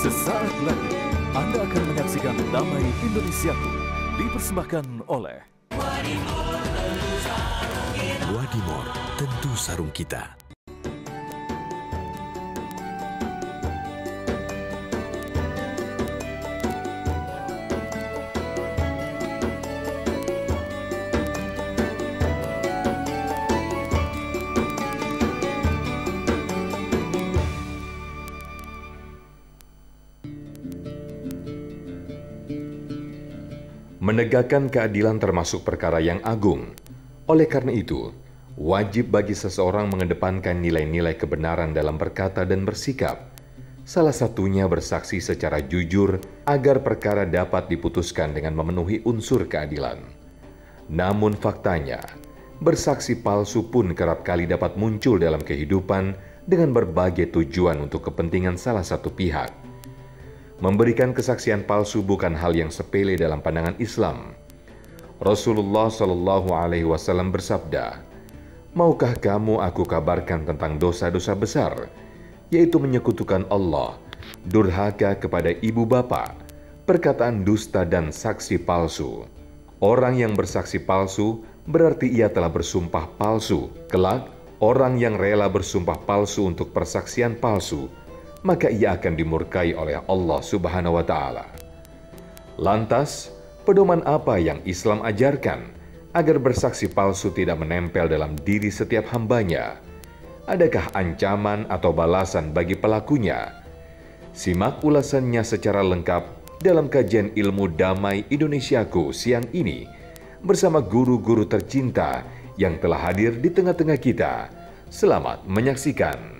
Sesaat lagi Anda akan menyaksikan Damai Indonesia dipersembahkan oleh Wadimor tentu sarung kita. Menegakkan keadilan termasuk perkara yang agung. Oleh karena itu, wajib bagi seseorang mengedepankan nilai-nilai kebenaran dalam berkata dan bersikap. Salah satunya bersaksi secara jujur agar perkara dapat diputuskan dengan memenuhi unsur keadilan. Namun faktanya, bersaksi palsu pun kerap kali dapat muncul dalam kehidupan dengan berbagai tujuan untuk kepentingan salah satu pihak. Memberikan kesaksian palsu bukan hal yang sepele dalam pandangan Islam. Rasulullah Shallallahu Alaihi Wasallam bersabda, "Maukah kamu aku kabarkan tentang dosa-dosa besar, yaitu menyekutukan Allah, durhaka kepada ibu bapa, perkataan dusta dan saksi palsu. Orang yang bersaksi palsu berarti ia telah bersumpah palsu. Kelak, orang yang rela bersumpah palsu untuk persaksian palsu maka ia akan dimurkai oleh Allah Subhanahu wa taala. Lantas, pedoman apa yang Islam ajarkan agar bersaksi palsu tidak menempel dalam diri setiap hambanya? Adakah ancaman atau balasan bagi pelakunya? Simak ulasannya secara lengkap dalam kajian Ilmu Damai Indonesiaku siang ini bersama guru-guru tercinta yang telah hadir di tengah-tengah kita. Selamat menyaksikan.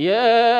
يا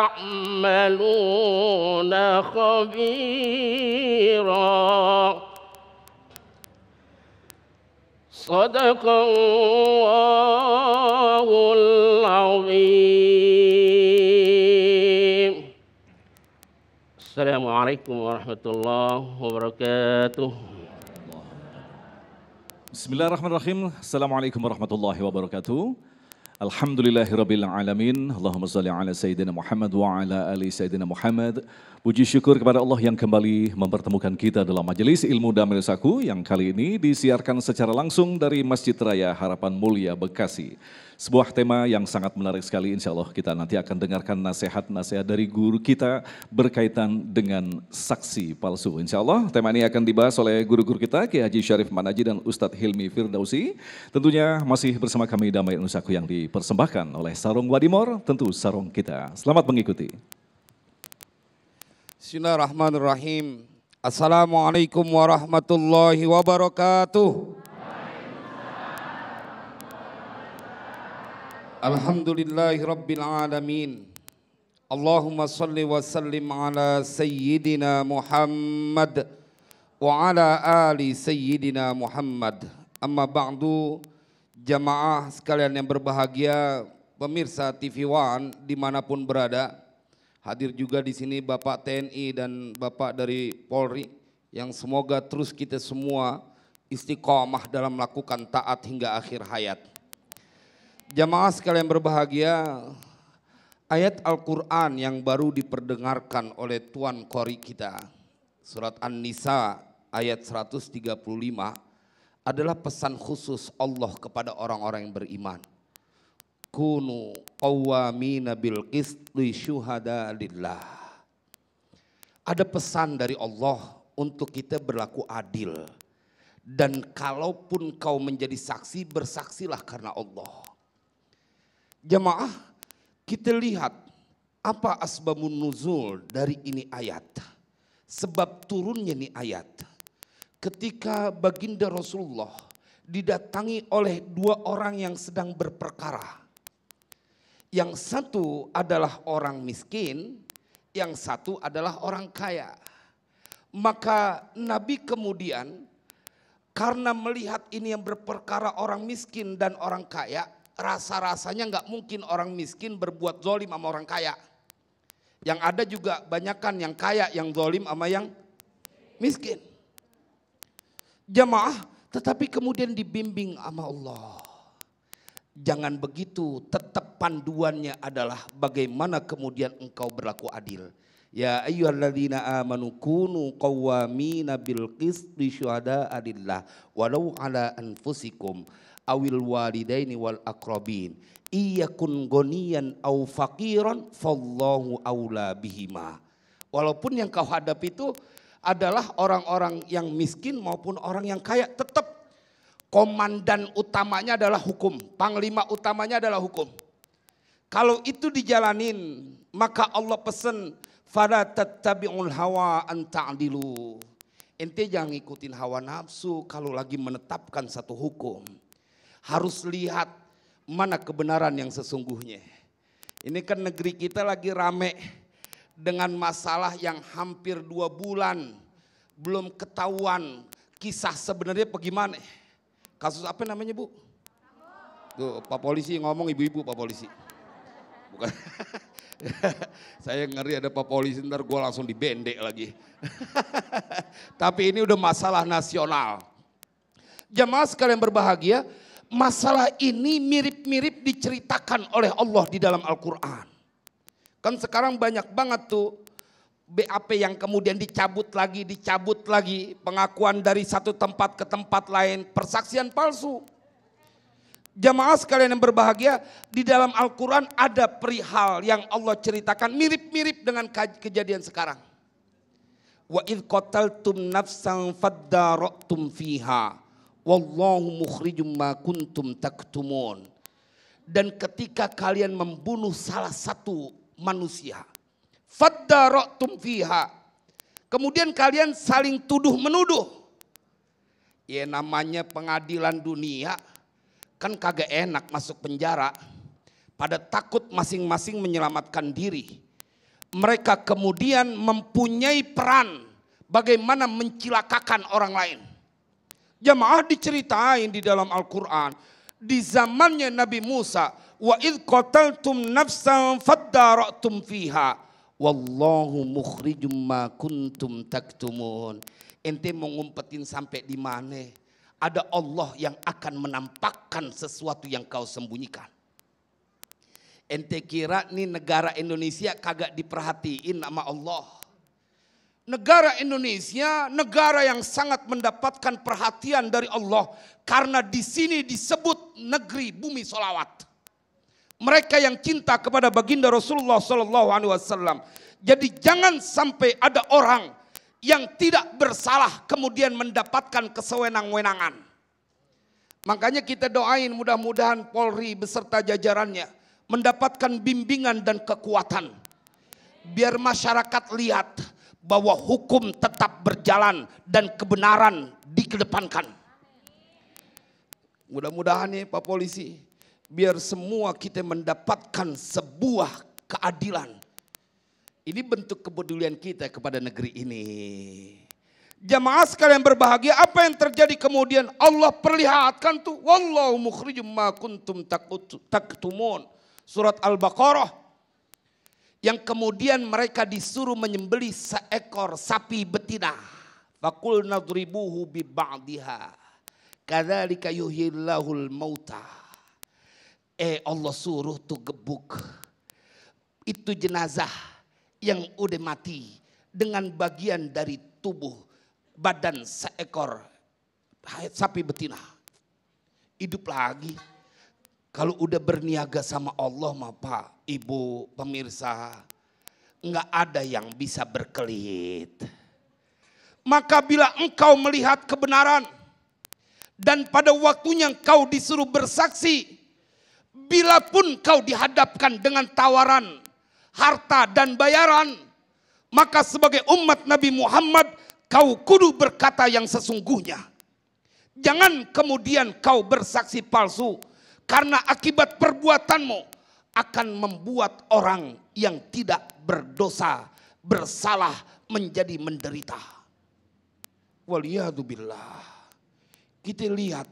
تعملون خبيرا صدق الله العظيم السلام عليكم ورحمة الله وبركاته بسم الله الرحمن الرحيم السلام عليكم ورحمة الله وبركاته Alhamdulillahirrabbilalamin. Allahumma salli ala Sayyidina Muhammad wa ala ali Sayyidina Muhammad. Puji syukur kepada Allah yang kembali mempertemukan kita dalam majelis ilmu damil Saku yang kali ini disiarkan secara langsung dari Masjid Raya Harapan Mulia Bekasi. Sebuah tema yang sangat menarik sekali insya Allah kita nanti akan dengarkan nasihat-nasihat dari guru kita berkaitan dengan saksi palsu. Insya Allah tema ini akan dibahas oleh guru-guru kita Kiai Haji Syarif Manaji dan Ustadz Hilmi Firdausi. Tentunya masih bersama kami Damai Nusaku yang dipersembahkan oleh Sarung Wadimor, tentu sarung kita. Selamat mengikuti. Bismillahirrahmanirrahim. Assalamualaikum warahmatullahi wabarakatuh. Alhamdulillahi Rabbil Alamin Allahumma salli wa sallim ala Sayyidina Muhammad Wa ala ali Sayyidina Muhammad Amma ba'du jamaah sekalian yang berbahagia Pemirsa TV One dimanapun berada Hadir juga di sini Bapak TNI dan Bapak dari Polri yang semoga terus kita semua istiqomah dalam melakukan taat hingga akhir hayat. Jamaah sekalian berbahagia, ayat Al-Quran yang baru diperdengarkan oleh Tuan Kori kita, surat An-Nisa ayat 135, adalah pesan khusus Allah kepada orang-orang yang beriman. Kunu qawwamina bil qisli syuhada Ada pesan dari Allah untuk kita berlaku adil. Dan kalaupun kau menjadi saksi, bersaksilah karena Allah. Jemaah, kita lihat apa asbabun nuzul dari ini ayat. Sebab turunnya ini ayat. Ketika baginda Rasulullah didatangi oleh dua orang yang sedang berperkara. Yang satu adalah orang miskin, yang satu adalah orang kaya. Maka Nabi kemudian karena melihat ini yang berperkara orang miskin dan orang kaya, rasa-rasanya nggak mungkin orang miskin berbuat zolim sama orang kaya. Yang ada juga banyakkan yang kaya yang zolim sama yang miskin. Jamaah tetapi kemudian dibimbing sama Allah. Jangan begitu, tetap panduannya adalah bagaimana kemudian engkau berlaku adil. Ya ayyuhalladzina amanu kunu qawwamina bil qisti syuhada adillah walau ala anfusikum awil walidaini wal akrabin iyakun gonian au fakiron fallahu aula bihima walaupun yang kau hadapi itu adalah orang-orang yang miskin maupun orang yang kaya tetap komandan utamanya adalah hukum panglima utamanya adalah hukum kalau itu dijalanin maka Allah pesan fala tattabi'ul hawa anta dilu, ente jangan ngikutin hawa nafsu kalau lagi menetapkan satu hukum harus lihat mana kebenaran yang sesungguhnya. Ini kan negeri kita lagi rame dengan masalah yang hampir dua bulan belum ketahuan kisah sebenarnya bagaimana. Kasus apa namanya bu? Tuh pak polisi ngomong ibu-ibu pak polisi. Bukan. Saya ngeri ada pak polisi ntar gue langsung dibendek lagi. Tapi ini udah masalah nasional. Jamaah sekalian berbahagia, masalah ini mirip-mirip diceritakan oleh Allah di dalam Al-Quran. Kan sekarang banyak banget tuh BAP yang kemudian dicabut lagi, dicabut lagi, pengakuan dari satu tempat ke tempat lain, persaksian palsu. Jamaah sekalian yang berbahagia, di dalam Al-Quran ada perihal yang Allah ceritakan mirip-mirip dengan kejadian sekarang. Wa idh qataltum nafsan fadda'ra'tum fiha. Wallahu mukhrijum ma kuntum taktumun. Dan ketika kalian membunuh salah satu manusia. Faddaraktum fiha. Kemudian kalian saling tuduh menuduh. Ya namanya pengadilan dunia. Kan kagak enak masuk penjara. Pada takut masing-masing menyelamatkan diri. Mereka kemudian mempunyai peran bagaimana mencilakakan orang lain Jamaah diceritain di dalam Al-Quran. Di zamannya Nabi Musa. Wa idh qataltum nafsan faddaratum fiha. Wallahu mukhrijum ma kuntum taktumun. Ente mau ngumpetin sampai di mana? Ada Allah yang akan menampakkan sesuatu yang kau sembunyikan. Ente kira nih negara Indonesia kagak diperhatiin sama Allah negara Indonesia negara yang sangat mendapatkan perhatian dari Allah karena di sini disebut negeri bumi solawat. Mereka yang cinta kepada baginda Rasulullah Sallallahu Alaihi Wasallam. Jadi jangan sampai ada orang yang tidak bersalah kemudian mendapatkan kesewenang-wenangan. Makanya kita doain mudah-mudahan Polri beserta jajarannya mendapatkan bimbingan dan kekuatan. Biar masyarakat lihat bahwa hukum tetap berjalan dan kebenaran dikedepankan. Mudah-mudahan nih Pak Polisi, biar semua kita mendapatkan sebuah keadilan. Ini bentuk kepedulian kita kepada negeri ini. Jamaah sekalian berbahagia, apa yang terjadi kemudian Allah perlihatkan tuh wallahu mukhrijum ma kuntum taktumun. Surat Al-Baqarah yang kemudian mereka disuruh menyembeli seekor sapi betina. Fakul nadribuhu bi ba'diha. Kadzalika yuhyillahul mauta. Eh Allah suruh tuh gebuk. Itu jenazah yang udah mati dengan bagian dari tubuh badan seekor sapi betina. Hidup lagi. Kalau udah berniaga sama Allah mah Pak, ibu pemirsa, nggak ada yang bisa berkelit. Maka bila engkau melihat kebenaran dan pada waktunya engkau disuruh bersaksi, bila pun kau dihadapkan dengan tawaran harta dan bayaran, maka sebagai umat Nabi Muhammad kau kudu berkata yang sesungguhnya. Jangan kemudian kau bersaksi palsu karena akibat perbuatanmu akan membuat orang yang tidak berdosa, bersalah menjadi menderita. Waliyahdubillah. Kita lihat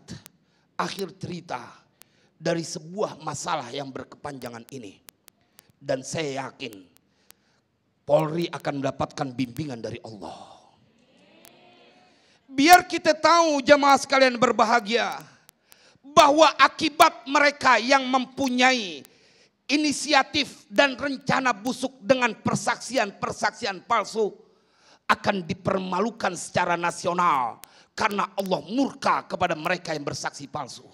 akhir cerita dari sebuah masalah yang berkepanjangan ini. Dan saya yakin Polri akan mendapatkan bimbingan dari Allah. Biar kita tahu jemaah sekalian berbahagia bahwa akibat mereka yang mempunyai inisiatif dan rencana busuk dengan persaksian-persaksian palsu akan dipermalukan secara nasional karena Allah murka kepada mereka yang bersaksi palsu.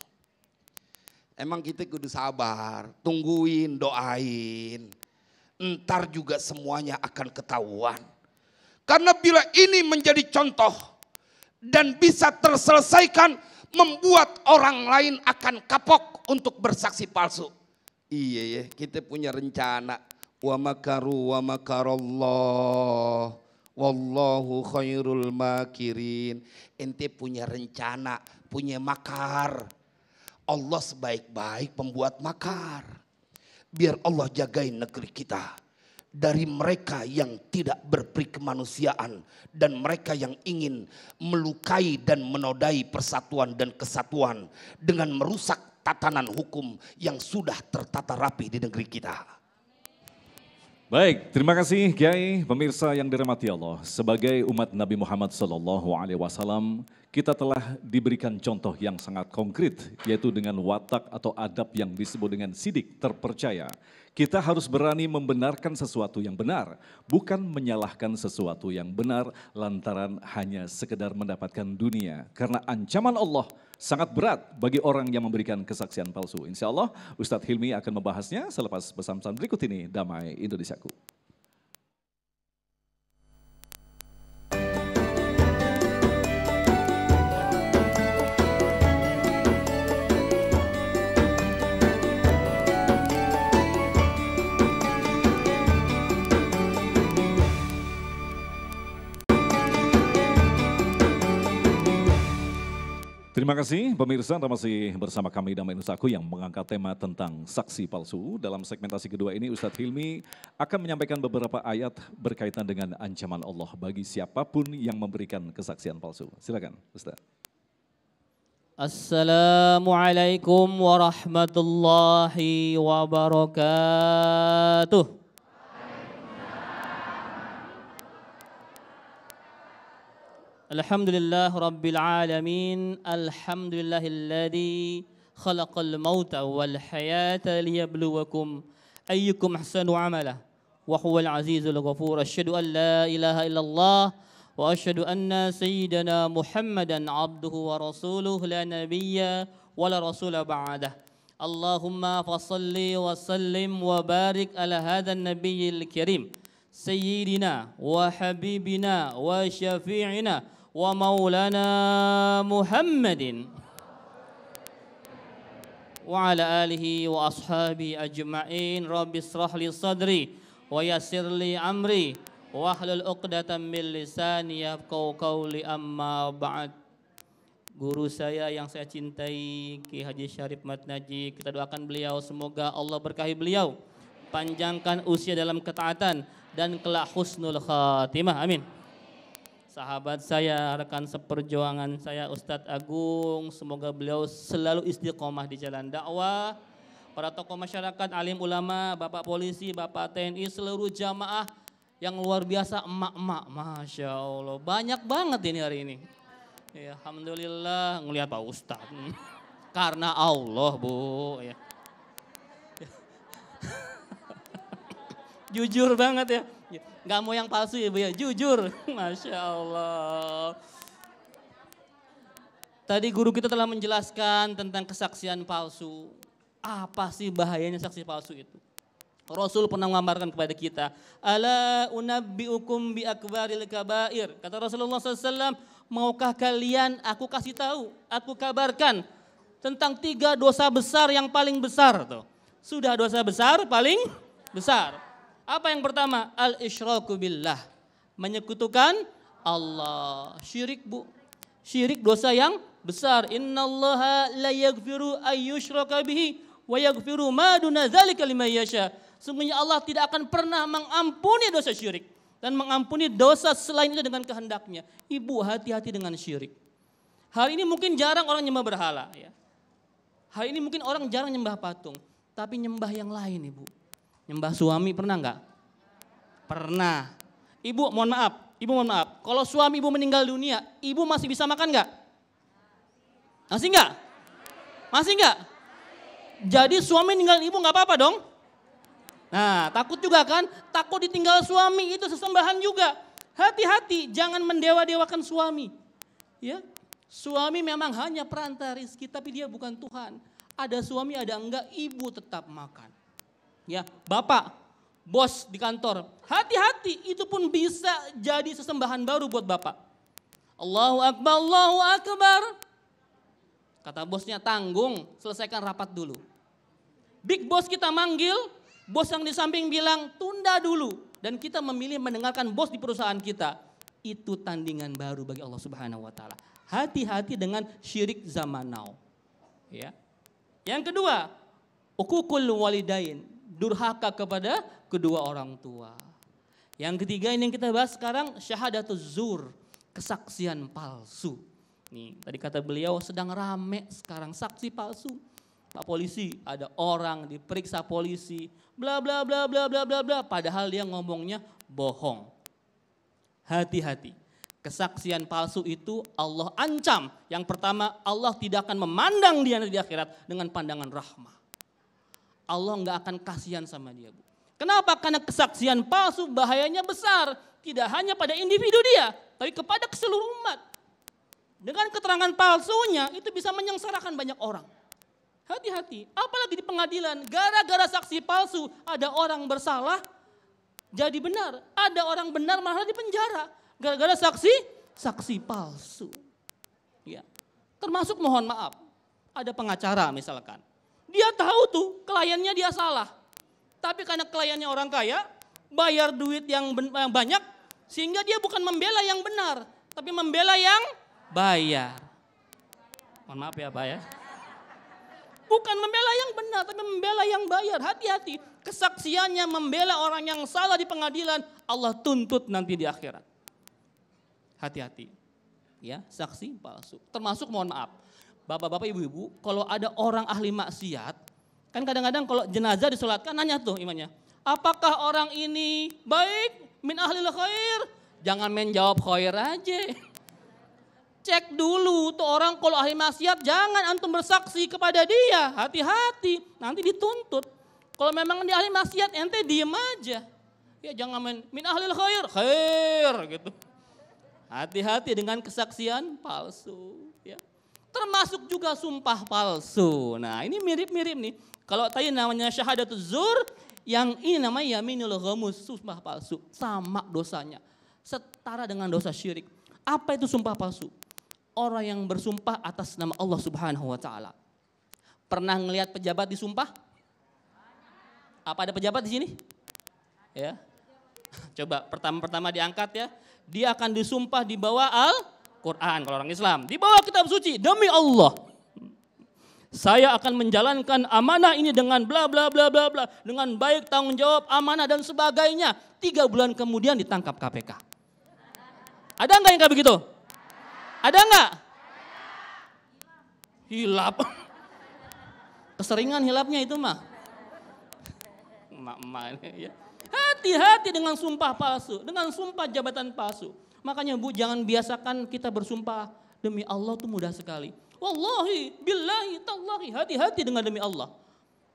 Emang kita kudu sabar, tungguin, doain. Entar juga semuanya akan ketahuan. Karena bila ini menjadi contoh dan bisa terselesaikan membuat orang lain akan kapok untuk bersaksi palsu. Iya ya, kita punya rencana. Wa makaru wa makarallah. Wallahu khairul makirin. Ente punya rencana, punya makar. Allah sebaik-baik pembuat makar. Biar Allah jagain negeri kita dari mereka yang tidak berperi kemanusiaan dan mereka yang ingin melukai dan menodai persatuan dan kesatuan dengan merusak tatanan hukum yang sudah tertata rapi di negeri kita. Baik, terima kasih Kiai, pemirsa yang dirahmati Allah. Sebagai umat Nabi Muhammad Shallallahu Alaihi Wasallam, kita telah diberikan contoh yang sangat konkret, yaitu dengan watak atau adab yang disebut dengan sidik terpercaya. Kita harus berani membenarkan sesuatu yang benar, bukan menyalahkan sesuatu yang benar lantaran hanya sekedar mendapatkan dunia. Karena ancaman Allah sangat berat bagi orang yang memberikan kesaksian palsu. Insya Allah Ustadz Hilmi akan membahasnya selepas pesan-pesan berikut ini, Damai Indonesiaku. Terima kasih pemirsa Anda masih bersama kami Damai Nusaku yang mengangkat tema tentang saksi palsu. Dalam segmentasi kedua ini Ustadz Hilmi akan menyampaikan beberapa ayat berkaitan dengan ancaman Allah bagi siapapun yang memberikan kesaksian palsu. Silakan Ustadz. Assalamualaikum warahmatullahi wabarakatuh. الحمد لله رب العالمين الحمد لله الذي خلق الموت والحياة ليبلوكم أيكم أحسن عملا وهو العزيز الغفور أشهد أن لا إله إلا الله وأشهد أن سيدنا محمدا عبده ورسوله لا نبي ولا رسول بعده اللهم فصل وسلم وبارك على هذا النبي الكريم سيدنا وحبيبنا وشفيعنا wa maulana Muhammadin ومولانا محمد وعلى آله وأصحابه أجمعين رب اشرح لي صدري ويسر amri wa wahlul uqdatan min lisani yafqau qauli amma ba'd Guru saya yang saya cintai Ki Haji Syarif Matnaji, kita doakan beliau semoga Allah berkahi beliau, panjangkan usia dalam ketaatan dan kelak husnul khatimah. Amin sahabat saya, rekan seperjuangan saya Ustadz Agung. Semoga beliau selalu istiqomah di jalan dakwah. Para tokoh masyarakat, alim ulama, bapak polisi, bapak TNI, seluruh jamaah yang luar biasa emak-emak. Masya Allah, banyak banget ini hari ini. Ya, Alhamdulillah ngelihat Pak Ustadz. Karena Allah Bu. Ya. Jujur banget ya, Iya. Gak mau yang palsu ya Bu ya, jujur. Masya Allah. Tadi guru kita telah menjelaskan tentang kesaksian palsu. Apa sih bahayanya saksi palsu itu? Rasul pernah menggambarkan kepada kita, "Ala unabbiukum bi akbaril kabair." Kata Rasulullah SAW, "Maukah kalian aku kasih tahu, aku kabarkan tentang tiga dosa besar yang paling besar tuh. Sudah dosa besar paling besar. Apa yang pertama? Al-isyraku billah. Menyekutukan Allah. Syirik bu. Syirik dosa yang besar. inna allaha la yagfiru ayyushraka bihi wa yagfiru maduna duna lima yasha. Sungguhnya Allah tidak akan pernah mengampuni dosa syirik dan mengampuni dosa selain itu dengan kehendaknya. Ibu hati-hati dengan syirik. Hari ini mungkin jarang orang nyembah berhala ya. Hari ini mungkin orang jarang nyembah patung, tapi nyembah yang lain, Ibu Nyembah suami pernah nggak? Pernah. Ibu mohon maaf, ibu mohon maaf. Kalau suami ibu meninggal dunia, ibu masih bisa makan nggak? Masih nggak? Masih nggak? Jadi suami meninggal ibu nggak apa-apa dong? Nah takut juga kan? Takut ditinggal suami itu sesembahan juga. Hati-hati jangan mendewa-dewakan suami. Ya, Suami memang hanya perantara rezeki, tapi dia bukan Tuhan. Ada suami ada enggak ibu tetap makan. Ya, Bapak, bos di kantor, hati-hati itu pun bisa jadi sesembahan baru buat Bapak. Allahu Akbar, Allahu Akbar. Kata bosnya tanggung, selesaikan rapat dulu. Big bos kita manggil, bos yang di samping bilang tunda dulu. Dan kita memilih mendengarkan bos di perusahaan kita. Itu tandingan baru bagi Allah Subhanahu wa taala. Hati-hati dengan syirik zaman now. Ya. Yang kedua, ukukul walidain, durhaka kepada kedua orang tua. Yang ketiga ini yang kita bahas sekarang syahadatuz zur, kesaksian palsu. Nih, tadi kata beliau sedang rame sekarang saksi palsu. Pak polisi, ada orang diperiksa polisi, bla bla bla bla bla bla bla padahal dia ngomongnya bohong. Hati-hati. Kesaksian palsu itu Allah ancam. Yang pertama, Allah tidak akan memandang dia di akhirat dengan pandangan rahmah. Allah nggak akan kasihan sama dia, Bu. Kenapa? Karena kesaksian palsu bahayanya besar, tidak hanya pada individu dia, tapi kepada seluruh umat. Dengan keterangan palsunya itu bisa menyengsarakan banyak orang. Hati-hati, apalagi di pengadilan, gara-gara saksi palsu ada orang bersalah jadi benar, ada orang benar malah di penjara gara-gara saksi saksi palsu. Ya. Termasuk mohon maaf, ada pengacara misalkan dia tahu tuh kliennya dia salah. Tapi karena kliennya orang kaya, bayar duit yang, banyak, sehingga dia bukan membela yang benar, tapi membela yang bayar. Mohon maaf ya Pak ya. Bukan membela yang benar, tapi membela yang bayar. Hati-hati, kesaksiannya membela orang yang salah di pengadilan, Allah tuntut nanti di akhirat. Hati-hati. Ya, saksi palsu. Termasuk mohon maaf, bapak-bapak, ibu-ibu, kalau ada orang ahli maksiat, kan kadang-kadang kalau jenazah disolatkan nanya tuh imannya, apakah orang ini baik min ahli khair? Jangan main jawab khair aja. Cek dulu tuh orang kalau ahli maksiat jangan antum bersaksi kepada dia. Hati-hati, nanti dituntut. Kalau memang dia ahli maksiat ente diem aja. Ya jangan main min ahli khair, khair gitu. Hati-hati dengan kesaksian palsu. Termasuk juga sumpah palsu. Nah ini mirip-mirip nih. Kalau tadi namanya syahadatul zur, yang ini namanya yaminul ghamus, sumpah palsu. Sama dosanya. Setara dengan dosa syirik. Apa itu sumpah palsu? Orang yang bersumpah atas nama Allah subhanahu wa ta'ala. Pernah ngelihat pejabat disumpah? Apa ada pejabat di sini? Ya. Coba pertama-pertama diangkat ya. Dia akan disumpah di bawah al Quran kalau orang Islam. Dibawa kitab suci demi Allah. Saya akan menjalankan amanah ini dengan bla bla bla bla bla dengan baik tanggung jawab amanah dan sebagainya. Tiga bulan kemudian ditangkap KPK. Ada nggak yang kayak begitu? Ada nggak? Hilap. Keseringan hilapnya itu mah. Ya. Hati-hati dengan sumpah palsu, dengan sumpah jabatan palsu Makanya Bu, jangan biasakan kita bersumpah demi Allah itu mudah sekali. Wallahi, billahi, tallahi, hati-hati dengan demi Allah.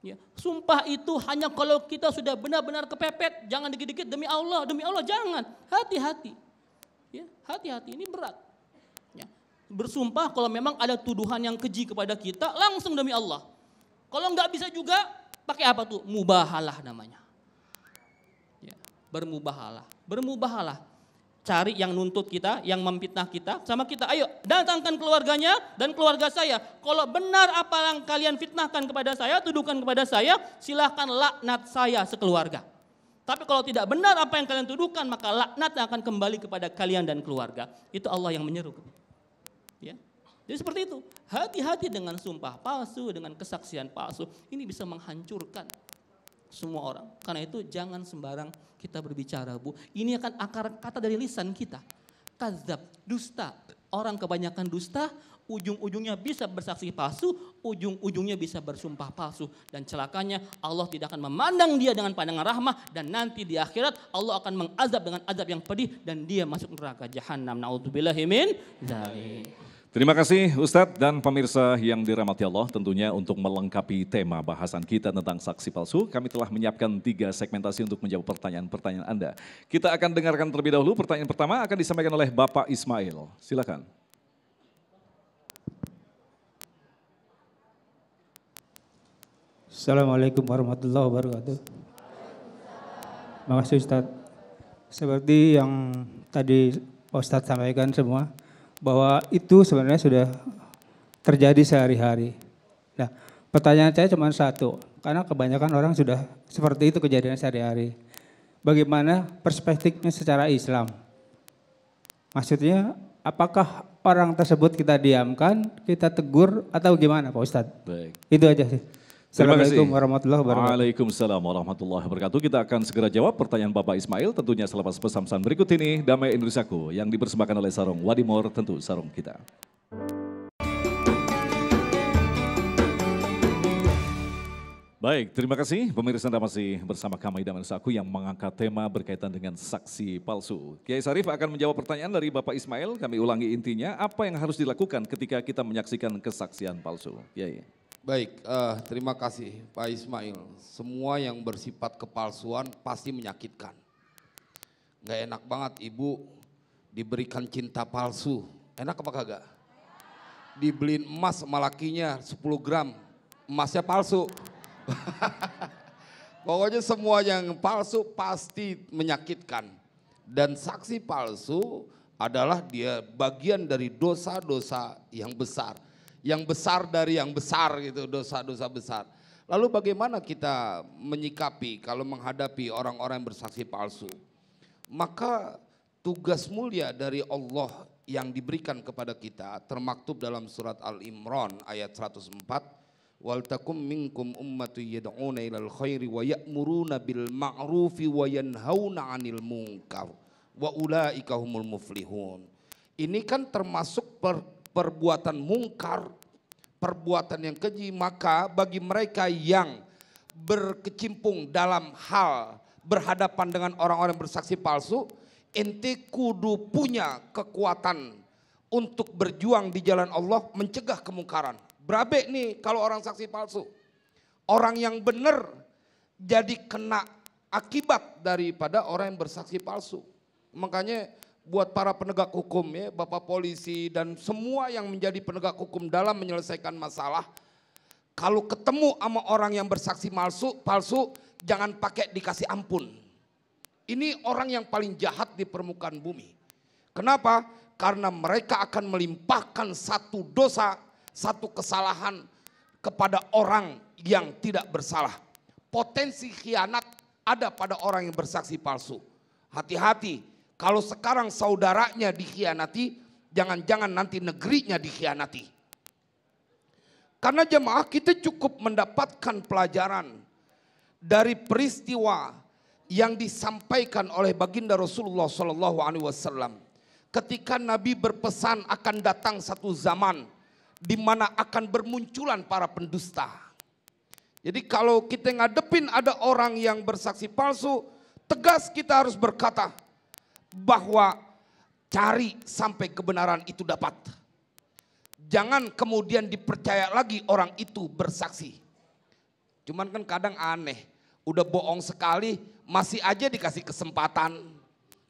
Ya, sumpah itu hanya kalau kita sudah benar-benar kepepet, jangan dikit-dikit demi Allah, demi Allah jangan. Hati-hati. Ya, hati-hati ini berat. Ya. Bersumpah kalau memang ada tuduhan yang keji kepada kita, langsung demi Allah. Kalau nggak bisa juga, pakai apa tuh? Mubahalah namanya. Ya, bermubahalah. Bermubahalah cari yang nuntut kita, yang memfitnah kita, sama kita. Ayo, datangkan keluarganya dan keluarga saya. Kalau benar apa yang kalian fitnahkan kepada saya, tuduhkan kepada saya, silahkan laknat saya sekeluarga. Tapi kalau tidak benar apa yang kalian tuduhkan, maka laknat akan kembali kepada kalian dan keluarga. Itu Allah yang menyeru. Ya. Jadi seperti itu. Hati-hati dengan sumpah palsu, dengan kesaksian palsu. Ini bisa menghancurkan semua orang. Karena itu jangan sembarang kita berbicara, Bu. Ini akan akar kata dari lisan kita. Kazab, dusta. Orang kebanyakan dusta, ujung-ujungnya bisa bersaksi palsu, ujung-ujungnya bisa bersumpah palsu. Dan celakanya Allah tidak akan memandang dia dengan pandangan rahmah dan nanti di akhirat Allah akan mengazab dengan azab yang pedih dan dia masuk neraka jahanam. Na'udzubillahimin. Amin. Terima kasih Ustadz dan pemirsa yang dirahmati Allah tentunya untuk melengkapi tema bahasan kita tentang saksi palsu. Kami telah menyiapkan tiga segmentasi untuk menjawab pertanyaan-pertanyaan Anda. Kita akan dengarkan terlebih dahulu pertanyaan pertama akan disampaikan oleh Bapak Ismail. Silakan. Assalamualaikum warahmatullahi wabarakatuh. Terima kasih Ustadz. Seperti yang tadi Ustadz sampaikan semua, bahwa itu sebenarnya sudah terjadi sehari-hari. Nah, pertanyaan saya cuma satu, karena kebanyakan orang sudah seperti itu kejadian sehari-hari. Bagaimana perspektifnya secara Islam? Maksudnya, apakah orang tersebut kita diamkan, kita tegur, atau gimana Pak Ustadz? Baik. Itu aja sih. Assalamualaikum warahmatullahi wabarakatuh. Waalaikumsalam warahmatullahi wabarakatuh. Kita akan segera jawab pertanyaan Bapak Ismail tentunya selepas pesan-pesan berikut ini Damai Indonesiaku yang dipersembahkan oleh Sarung Wadimor tentu sarung kita. Baik, terima kasih pemirsa Anda masih bersama kami dan Saku yang mengangkat tema berkaitan dengan saksi palsu. Kiai Sarif akan menjawab pertanyaan dari Bapak Ismail. Kami ulangi intinya, apa yang harus dilakukan ketika kita menyaksikan kesaksian palsu? Kiai. Baik, uh, terima kasih Pak Ismail. Semua yang bersifat kepalsuan pasti menyakitkan. Gak enak banget ibu diberikan cinta palsu. Enak apa kagak? Dibeliin emas sama lakinya 10 gram. Emasnya palsu. Pokoknya semua yang palsu pasti menyakitkan. Dan saksi palsu adalah dia bagian dari dosa-dosa yang besar yang besar dari yang besar gitu dosa-dosa besar. Lalu bagaimana kita menyikapi kalau menghadapi orang-orang yang bersaksi palsu? Maka tugas mulia dari Allah yang diberikan kepada kita termaktub dalam surat Al-Imran ayat 104 wal takum minkum ummatu yad'una ilal khairi wa ya'muruna bil ma'rufi wa yanhauna 'anil munkar wa ulaika humul muflihun. Ini kan termasuk per perbuatan mungkar, perbuatan yang keji, maka bagi mereka yang berkecimpung dalam hal berhadapan dengan orang-orang bersaksi palsu, ente kudu punya kekuatan untuk berjuang di jalan Allah mencegah kemungkaran. Berabe nih kalau orang saksi palsu. Orang yang benar jadi kena akibat daripada orang yang bersaksi palsu. Makanya buat para penegak hukum ya, Bapak polisi dan semua yang menjadi penegak hukum dalam menyelesaikan masalah. Kalau ketemu sama orang yang bersaksi palsu, palsu jangan pakai dikasih ampun. Ini orang yang paling jahat di permukaan bumi. Kenapa? Karena mereka akan melimpahkan satu dosa, satu kesalahan kepada orang yang tidak bersalah. Potensi khianat ada pada orang yang bersaksi palsu. Hati-hati, kalau sekarang saudaranya dikhianati, jangan-jangan nanti negerinya dikhianati. Karena jemaah kita cukup mendapatkan pelajaran dari peristiwa yang disampaikan oleh baginda Rasulullah Shallallahu Alaihi Wasallam ketika Nabi berpesan akan datang satu zaman di mana akan bermunculan para pendusta. Jadi kalau kita ngadepin ada orang yang bersaksi palsu, tegas kita harus berkata, bahwa cari sampai kebenaran itu dapat. Jangan kemudian dipercaya lagi orang itu bersaksi. Cuman kan kadang aneh, udah bohong sekali masih aja dikasih kesempatan.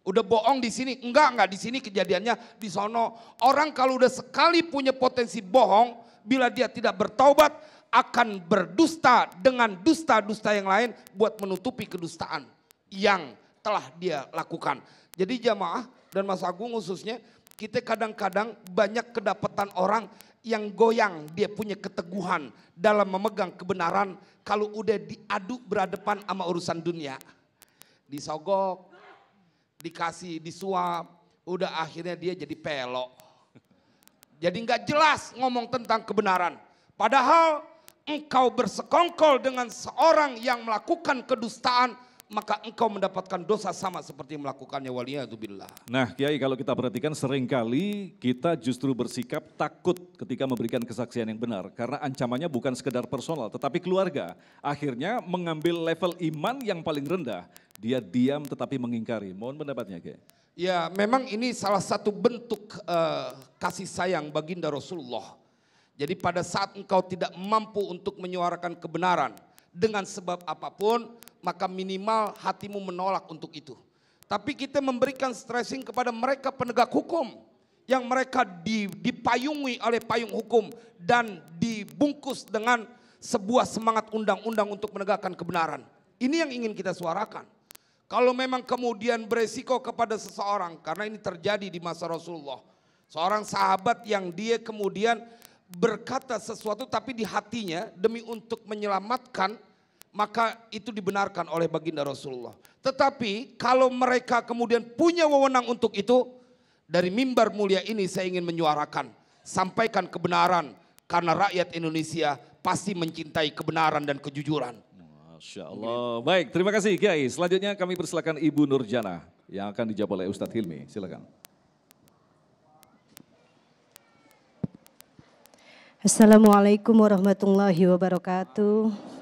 Udah bohong di sini, enggak enggak di sini kejadiannya di sono. Orang kalau udah sekali punya potensi bohong, bila dia tidak bertaubat akan berdusta dengan dusta-dusta yang lain buat menutupi kedustaan yang telah dia lakukan. Jadi jamaah dan Mas Agung khususnya kita kadang-kadang banyak kedapatan orang yang goyang dia punya keteguhan dalam memegang kebenaran kalau udah diaduk berhadapan sama urusan dunia. Disogok, dikasih, disuap, udah akhirnya dia jadi pelok. Jadi nggak jelas ngomong tentang kebenaran. Padahal engkau bersekongkol dengan seorang yang melakukan kedustaan maka engkau mendapatkan dosa sama seperti melakukannya waliyadzubillah. Nah Kiai kalau kita perhatikan seringkali kita justru bersikap takut ketika memberikan kesaksian yang benar. Karena ancamannya bukan sekedar personal tetapi keluarga. Akhirnya mengambil level iman yang paling rendah. Dia diam tetapi mengingkari. Mohon pendapatnya Kiai. Ya memang ini salah satu bentuk uh, kasih sayang baginda Rasulullah. Jadi pada saat engkau tidak mampu untuk menyuarakan kebenaran dengan sebab apapun maka minimal hatimu menolak untuk itu. Tapi kita memberikan stressing kepada mereka penegak hukum yang mereka dipayungi oleh payung hukum dan dibungkus dengan sebuah semangat undang-undang untuk menegakkan kebenaran. Ini yang ingin kita suarakan. Kalau memang kemudian beresiko kepada seseorang karena ini terjadi di masa Rasulullah. Seorang sahabat yang dia kemudian berkata sesuatu tapi di hatinya demi untuk menyelamatkan maka itu dibenarkan oleh baginda Rasulullah. Tetapi kalau mereka kemudian punya wewenang untuk itu, dari mimbar mulia ini saya ingin menyuarakan, sampaikan kebenaran karena rakyat Indonesia pasti mencintai kebenaran dan kejujuran. Masya Allah. Baik, terima kasih Kiai. Selanjutnya kami persilakan Ibu Nurjana yang akan dijawab oleh Ustadz Hilmi. Silakan. Assalamualaikum warahmatullahi wabarakatuh.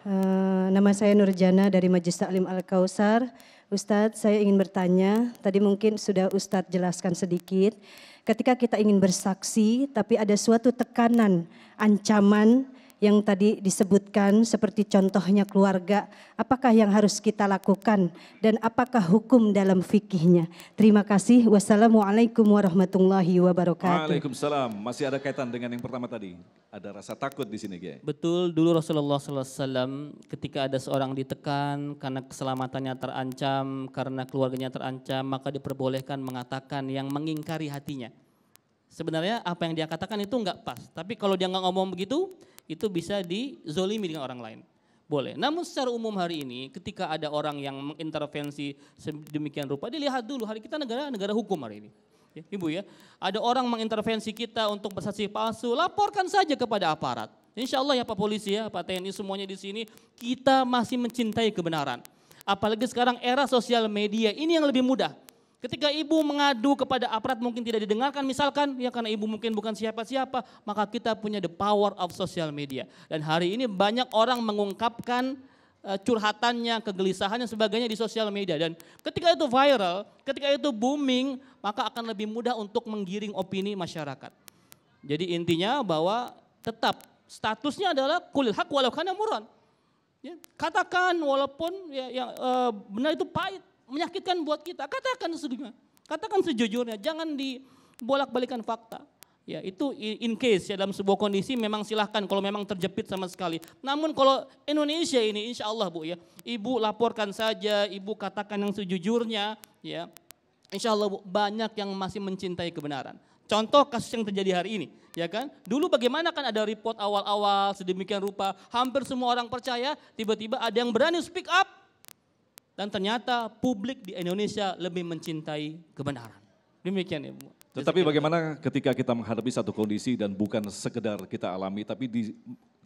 Eh, nama saya Nurjana dari Majlis Taklim Al Kausar. Ustadz, saya ingin bertanya, tadi mungkin sudah Ustadz jelaskan sedikit, ketika kita ingin bersaksi tapi ada suatu tekanan, ancaman yang tadi disebutkan seperti contohnya keluarga, apakah yang harus kita lakukan dan apakah hukum dalam fikihnya. Terima kasih. Wassalamualaikum warahmatullahi wabarakatuh. Waalaikumsalam. Masih ada kaitan dengan yang pertama tadi. Ada rasa takut di sini, Gaya. Betul, dulu Rasulullah SAW ketika ada seorang ditekan karena keselamatannya terancam, karena keluarganya terancam, maka diperbolehkan mengatakan yang mengingkari hatinya sebenarnya apa yang dia katakan itu enggak pas. Tapi kalau dia enggak ngomong begitu, itu bisa dizolimi dengan orang lain. Boleh. Namun secara umum hari ini ketika ada orang yang mengintervensi sedemikian rupa, dilihat dulu hari kita negara negara hukum hari ini. Ya, Ibu ya, ada orang mengintervensi kita untuk bersaksi palsu, laporkan saja kepada aparat. Insya Allah ya Pak Polisi ya, Pak TNI semuanya di sini, kita masih mencintai kebenaran. Apalagi sekarang era sosial media, ini yang lebih mudah. Ketika ibu mengadu kepada aparat mungkin tidak didengarkan misalkan ya karena ibu mungkin bukan siapa-siapa, maka kita punya the power of social media. Dan hari ini banyak orang mengungkapkan eh, curhatannya, kegelisahannya sebagainya di sosial media dan ketika itu viral, ketika itu booming, maka akan lebih mudah untuk menggiring opini masyarakat. Jadi intinya bahwa tetap statusnya adalah kulil hak walau kana muron. Ya, katakan walaupun ya, ya, eh, benar itu pahit menyakitkan buat kita, katakan sejujurnya. Katakan sejujurnya, jangan dibolak-balikan fakta. Ya, itu in case ya dalam sebuah kondisi memang silahkan kalau memang terjepit sama sekali. Namun kalau Indonesia ini insya Allah Bu ya, Ibu laporkan saja, Ibu katakan yang sejujurnya ya. Insya Allah Bu, banyak yang masih mencintai kebenaran. Contoh kasus yang terjadi hari ini, ya kan? Dulu bagaimana kan ada report awal-awal sedemikian rupa, hampir semua orang percaya, tiba-tiba ada yang berani speak up, dan ternyata publik di Indonesia lebih mencintai kebenaran. Demikian ibu. Tetapi bagaimana ketika kita menghadapi satu kondisi dan bukan sekedar kita alami, tapi di,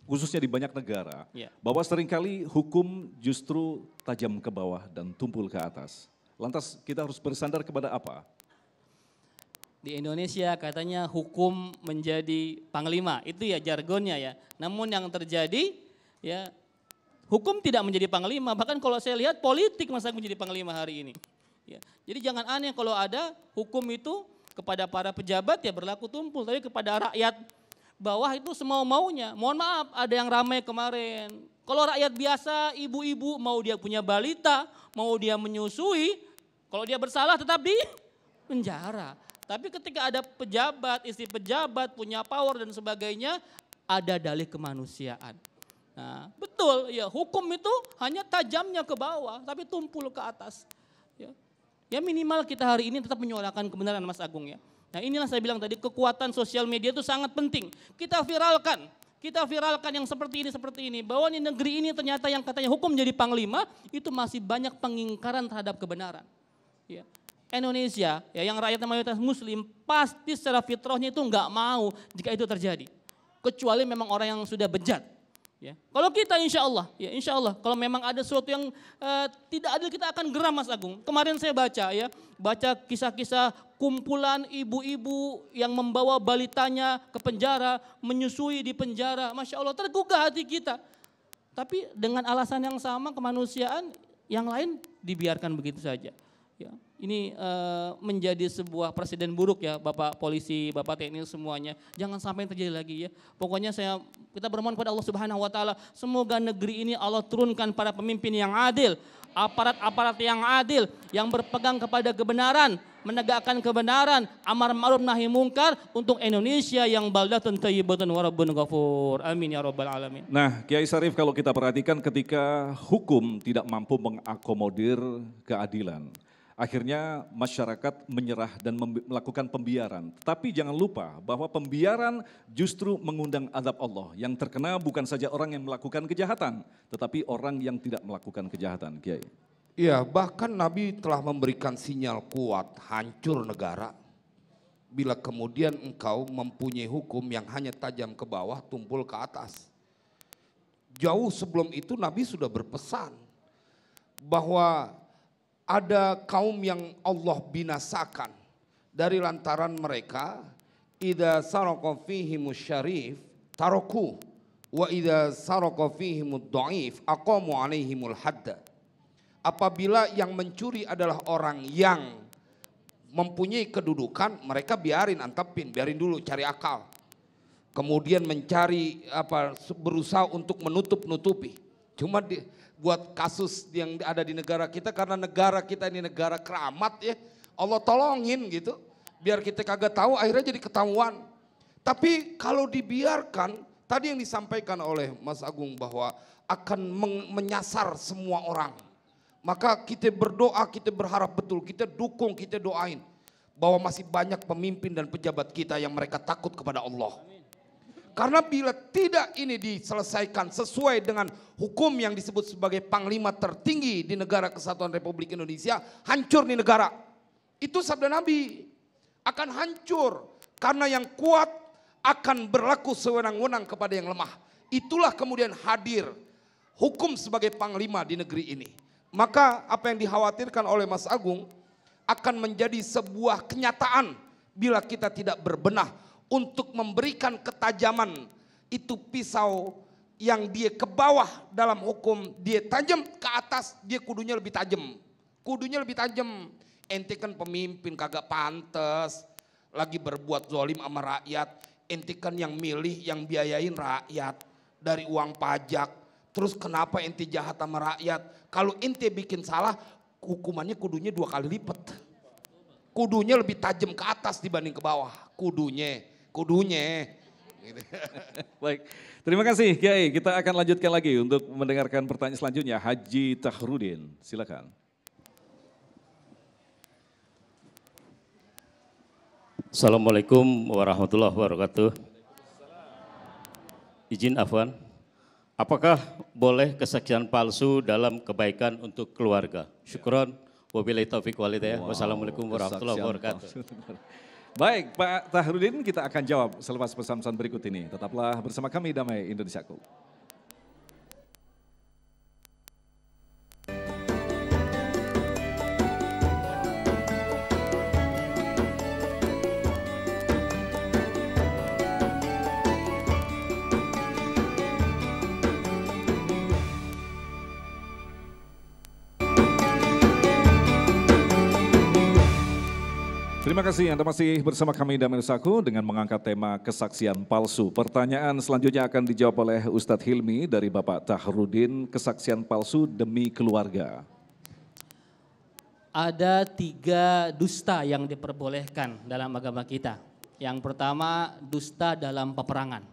khususnya di banyak negara, ya. bahwa seringkali hukum justru tajam ke bawah dan tumpul ke atas. Lantas kita harus bersandar kepada apa? Di Indonesia katanya hukum menjadi panglima, itu ya jargonnya ya. Namun yang terjadi ya Hukum tidak menjadi panglima, bahkan kalau saya lihat politik masa menjadi panglima hari ini. Ya. Jadi jangan aneh kalau ada hukum itu kepada para pejabat ya berlaku tumpul, tapi kepada rakyat bawah itu semau-maunya. Mohon maaf ada yang ramai kemarin. Kalau rakyat biasa, ibu-ibu mau dia punya balita, mau dia menyusui, kalau dia bersalah tetap di penjara. Tapi ketika ada pejabat, istri pejabat, punya power dan sebagainya, ada dalih kemanusiaan. Nah, betul ya hukum itu hanya tajamnya ke bawah tapi tumpul ke atas. Ya. ya minimal kita hari ini tetap menyuarakan kebenaran Mas Agung ya. Nah inilah saya bilang tadi kekuatan sosial media itu sangat penting. Kita viralkan, kita viralkan yang seperti ini seperti ini. Bahwa di negeri ini ternyata yang katanya hukum jadi panglima itu masih banyak pengingkaran terhadap kebenaran. Ya. Indonesia ya yang rakyatnya mayoritas muslim pasti secara fitrahnya itu nggak mau jika itu terjadi. Kecuali memang orang yang sudah bejat Ya. Kalau kita insya Allah, ya insya Allah, kalau memang ada sesuatu yang uh, tidak adil kita akan geram Mas Agung. Kemarin saya baca ya, baca kisah-kisah kumpulan ibu-ibu yang membawa balitanya ke penjara, menyusui di penjara. Masya Allah tergugah hati kita. Tapi dengan alasan yang sama kemanusiaan, yang lain dibiarkan begitu saja ya. Ini uh, menjadi sebuah presiden buruk ya Bapak polisi, Bapak TNI semuanya. Jangan sampai terjadi lagi ya. Pokoknya saya kita bermohon kepada Allah Subhanahu wa taala, semoga negeri ini Allah turunkan para pemimpin yang adil, aparat-aparat yang adil yang berpegang kepada kebenaran, menegakkan kebenaran, amar ma'ruf nahi mungkar untuk Indonesia yang baldatun thayyibatun wa rabbun ghafur. Amin ya rabbal alamin. Nah, Kiai Sarif kalau kita perhatikan ketika hukum tidak mampu mengakomodir keadilan, akhirnya masyarakat menyerah dan melakukan pembiaran. Tetapi jangan lupa bahwa pembiaran justru mengundang azab Allah. Yang terkena bukan saja orang yang melakukan kejahatan, tetapi orang yang tidak melakukan kejahatan, Kiai. Iya, bahkan Nabi telah memberikan sinyal kuat, hancur negara. Bila kemudian engkau mempunyai hukum yang hanya tajam ke bawah, tumpul ke atas. Jauh sebelum itu Nabi sudah berpesan bahwa ada kaum yang Allah binasakan dari lantaran mereka ida saraka fihim syarif taraku wa ida saraka fihim dhaif aqamu alaihimul apabila yang mencuri adalah orang yang mempunyai kedudukan mereka biarin antepin biarin dulu cari akal kemudian mencari apa berusaha untuk menutup nutupi cuma di, buat kasus yang ada di negara kita karena negara kita ini negara keramat ya. Allah tolongin gitu. Biar kita kagak tahu akhirnya jadi ketahuan. Tapi kalau dibiarkan tadi yang disampaikan oleh Mas Agung bahwa akan menyasar semua orang. Maka kita berdoa, kita berharap betul, kita dukung, kita doain bahwa masih banyak pemimpin dan pejabat kita yang mereka takut kepada Allah. Amin. Karena bila tidak ini diselesaikan sesuai dengan hukum yang disebut sebagai panglima tertinggi di negara kesatuan Republik Indonesia, hancur di negara. Itu sabda Nabi. Akan hancur karena yang kuat akan berlaku sewenang-wenang kepada yang lemah. Itulah kemudian hadir hukum sebagai panglima di negeri ini. Maka apa yang dikhawatirkan oleh Mas Agung akan menjadi sebuah kenyataan bila kita tidak berbenah untuk memberikan ketajaman itu pisau yang dia ke bawah dalam hukum dia tajam ke atas dia kudunya lebih tajam kudunya lebih tajam ente kan pemimpin kagak pantas lagi berbuat zolim sama rakyat ente kan yang milih yang biayain rakyat dari uang pajak terus kenapa ente jahat sama rakyat kalau ente bikin salah hukumannya kudunya dua kali lipat kudunya lebih tajam ke atas dibanding ke bawah kudunya kudunya. Gitu. Baik, terima kasih Kiai. Kita akan lanjutkan lagi untuk mendengarkan pertanyaan selanjutnya. Haji Tahrudin, silakan. Assalamualaikum warahmatullahi wabarakatuh. Izin Afwan, apakah boleh kesaksian palsu dalam kebaikan untuk keluarga? Syukron, wabillahi taufiq walidah. Wassalamualaikum warahmatullahi wabarakatuh. Baik, Pak Tahrudin kita akan jawab selepas pesan-pesan berikut ini. Tetaplah bersama kami Damai Indonesiaku. kasih Anda masih bersama kami Damir Saku dengan mengangkat tema kesaksian palsu. Pertanyaan selanjutnya akan dijawab oleh Ustadz Hilmi dari Bapak Tahrudin, kesaksian palsu demi keluarga. Ada tiga dusta yang diperbolehkan dalam agama kita. Yang pertama dusta dalam peperangan.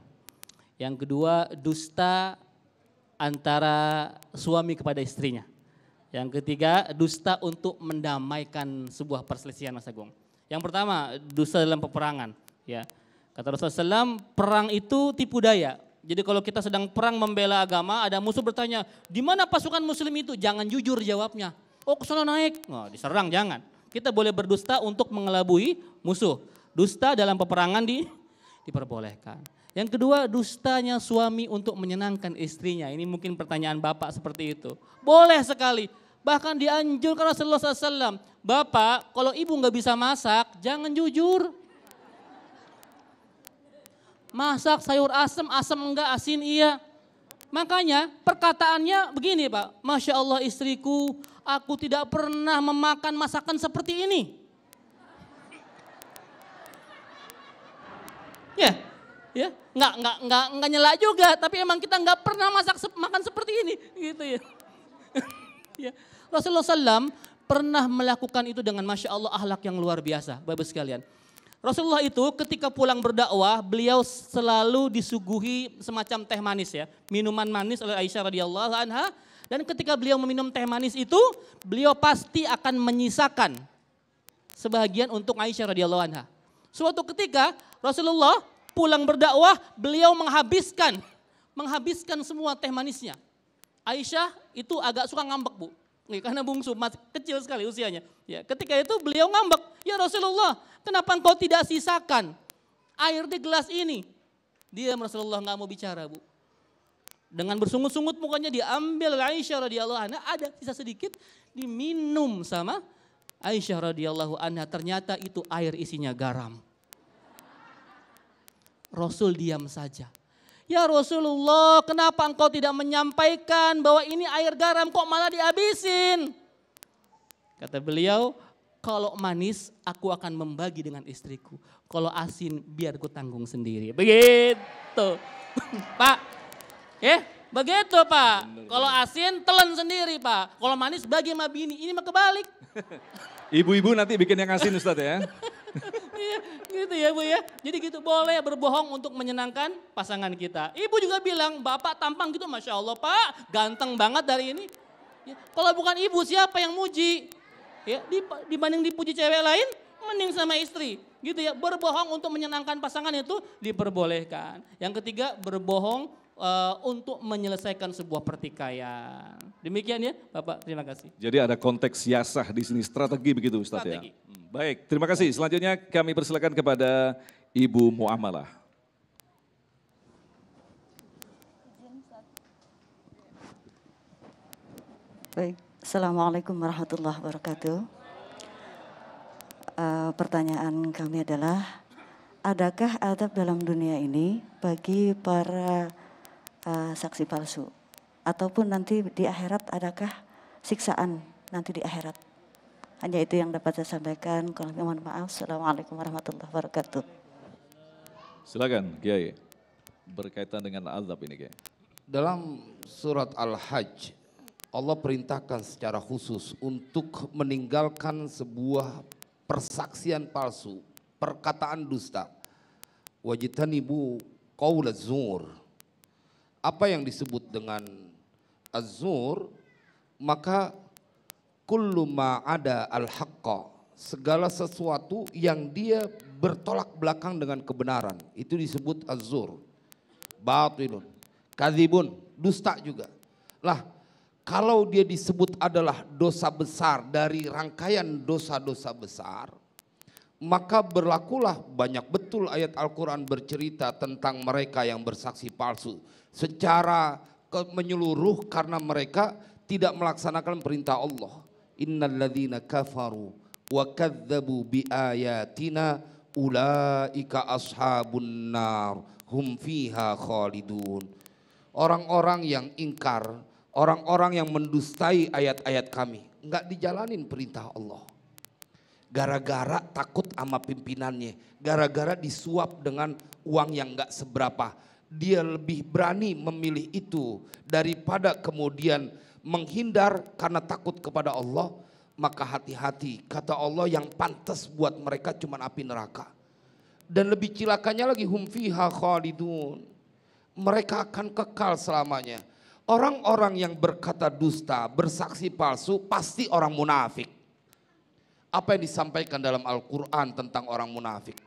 Yang kedua dusta antara suami kepada istrinya. Yang ketiga dusta untuk mendamaikan sebuah perselisihan Mas Agung. Yang pertama, dosa dalam peperangan. Ya, kata Rasulullah SAW, perang itu tipu daya. Jadi kalau kita sedang perang membela agama, ada musuh bertanya, di mana pasukan Muslim itu? Jangan jujur jawabnya. Oh, ke sana naik. Oh, diserang jangan. Kita boleh berdusta untuk mengelabui musuh. Dusta dalam peperangan di diperbolehkan. Yang kedua, dustanya suami untuk menyenangkan istrinya. Ini mungkin pertanyaan Bapak seperti itu. Boleh sekali, Bahkan dianjurkan Rasulullah SAW, Bapak kalau ibu nggak bisa masak, jangan jujur. Masak sayur asem, asem enggak, asin iya. Makanya perkataannya begini Pak, Masya Allah istriku, aku tidak pernah memakan masakan seperti ini. Ya, ya, nggak nggak nggak nggak nyela juga, tapi emang kita nggak pernah masak makan seperti ini, gitu ya ya. Rasulullah SAW pernah melakukan itu dengan Masya Allah ahlak yang luar biasa. Bapak sekalian. Rasulullah itu ketika pulang berdakwah, beliau selalu disuguhi semacam teh manis ya, minuman manis oleh Aisyah radhiyallahu anha. Dan ketika beliau meminum teh manis itu, beliau pasti akan menyisakan sebagian untuk Aisyah radhiyallahu anha. Suatu ketika Rasulullah pulang berdakwah, beliau menghabiskan menghabiskan semua teh manisnya. Aisyah itu agak suka ngambek bu, karena bungsu masih kecil sekali usianya. Ya, ketika itu beliau ngambek, ya Rasulullah, kenapa engkau tidak sisakan air di gelas ini? Dia Rasulullah nggak mau bicara bu. Dengan bersungut-sungut mukanya diambil Aisyah radhiyallahu anha ada sisa sedikit diminum sama Aisyah radhiyallahu anha ternyata itu air isinya garam. Rasul diam saja. Ya Rasulullah, kenapa engkau tidak menyampaikan bahwa ini air garam kok malah dihabisin? Kata beliau, kalau manis aku akan membagi dengan istriku. Kalau asin biar ku tanggung sendiri. Begitu. Pak. Ya, begitu Pak. Kalau asin telan sendiri Pak. Kalau manis bagi sama bini. Ini mah kebalik. Ibu-ibu nanti bikin yang asin Ustaz ya. Iya, gitu ya Bu ya. Jadi gitu boleh berbohong untuk menyenangkan pasangan kita. Ibu juga bilang, "Bapak tampang gitu Masya Allah Pak, ganteng banget dari ini." Ya, kalau bukan ibu siapa yang muji? Ya, dibanding dipuji cewek lain, mending sama istri. Gitu ya, berbohong untuk menyenangkan pasangan itu diperbolehkan. Yang ketiga, berbohong eh, untuk menyelesaikan sebuah pertikaian. Demikian ya, Bapak. Terima kasih. Jadi ada konteks siasah di sini strategi begitu Ustaz ya? strategi. ya. Baik, terima kasih. Selanjutnya kami persilakan kepada Ibu Muamalah. Baik, Assalamualaikum warahmatullahi wabarakatuh. Uh, pertanyaan kami adalah, adakah adab dalam dunia ini bagi para uh, saksi palsu? Ataupun nanti di akhirat adakah siksaan nanti di akhirat? Hanya itu yang dapat saya sampaikan. Kalau mohon maaf. Assalamualaikum warahmatullahi wabarakatuh. Silakan Kiai. Berkaitan dengan azab ini Kiai. Dalam surat Al-Hajj Allah perintahkan secara khusus untuk meninggalkan sebuah persaksian palsu, perkataan dusta. Wajitanibu qaula zur. Apa yang disebut dengan azur maka kullu ma ada al haqqa segala sesuatu yang dia bertolak belakang dengan kebenaran itu disebut azur batilun kadzibun dusta juga lah kalau dia disebut adalah dosa besar dari rangkaian dosa-dosa besar maka berlakulah banyak betul ayat Al-Quran bercerita tentang mereka yang bersaksi palsu secara menyeluruh karena mereka tidak melaksanakan perintah Allah innalladzina kafaru wa kadzdzabu biayatina ulaika ashabun nar hum fiha khalidun orang-orang yang ingkar orang-orang yang mendustai ayat-ayat kami enggak dijalanin perintah Allah gara-gara takut sama pimpinannya gara-gara disuap dengan uang yang enggak seberapa dia lebih berani memilih itu daripada kemudian menghindar karena takut kepada Allah, maka hati-hati. Kata Allah yang pantas buat mereka cuma api neraka. Dan lebih cilakannya lagi hum fiha khalidun. Mereka akan kekal selamanya. Orang-orang yang berkata dusta, bersaksi palsu pasti orang munafik. Apa yang disampaikan dalam Al-Qur'an tentang orang munafik?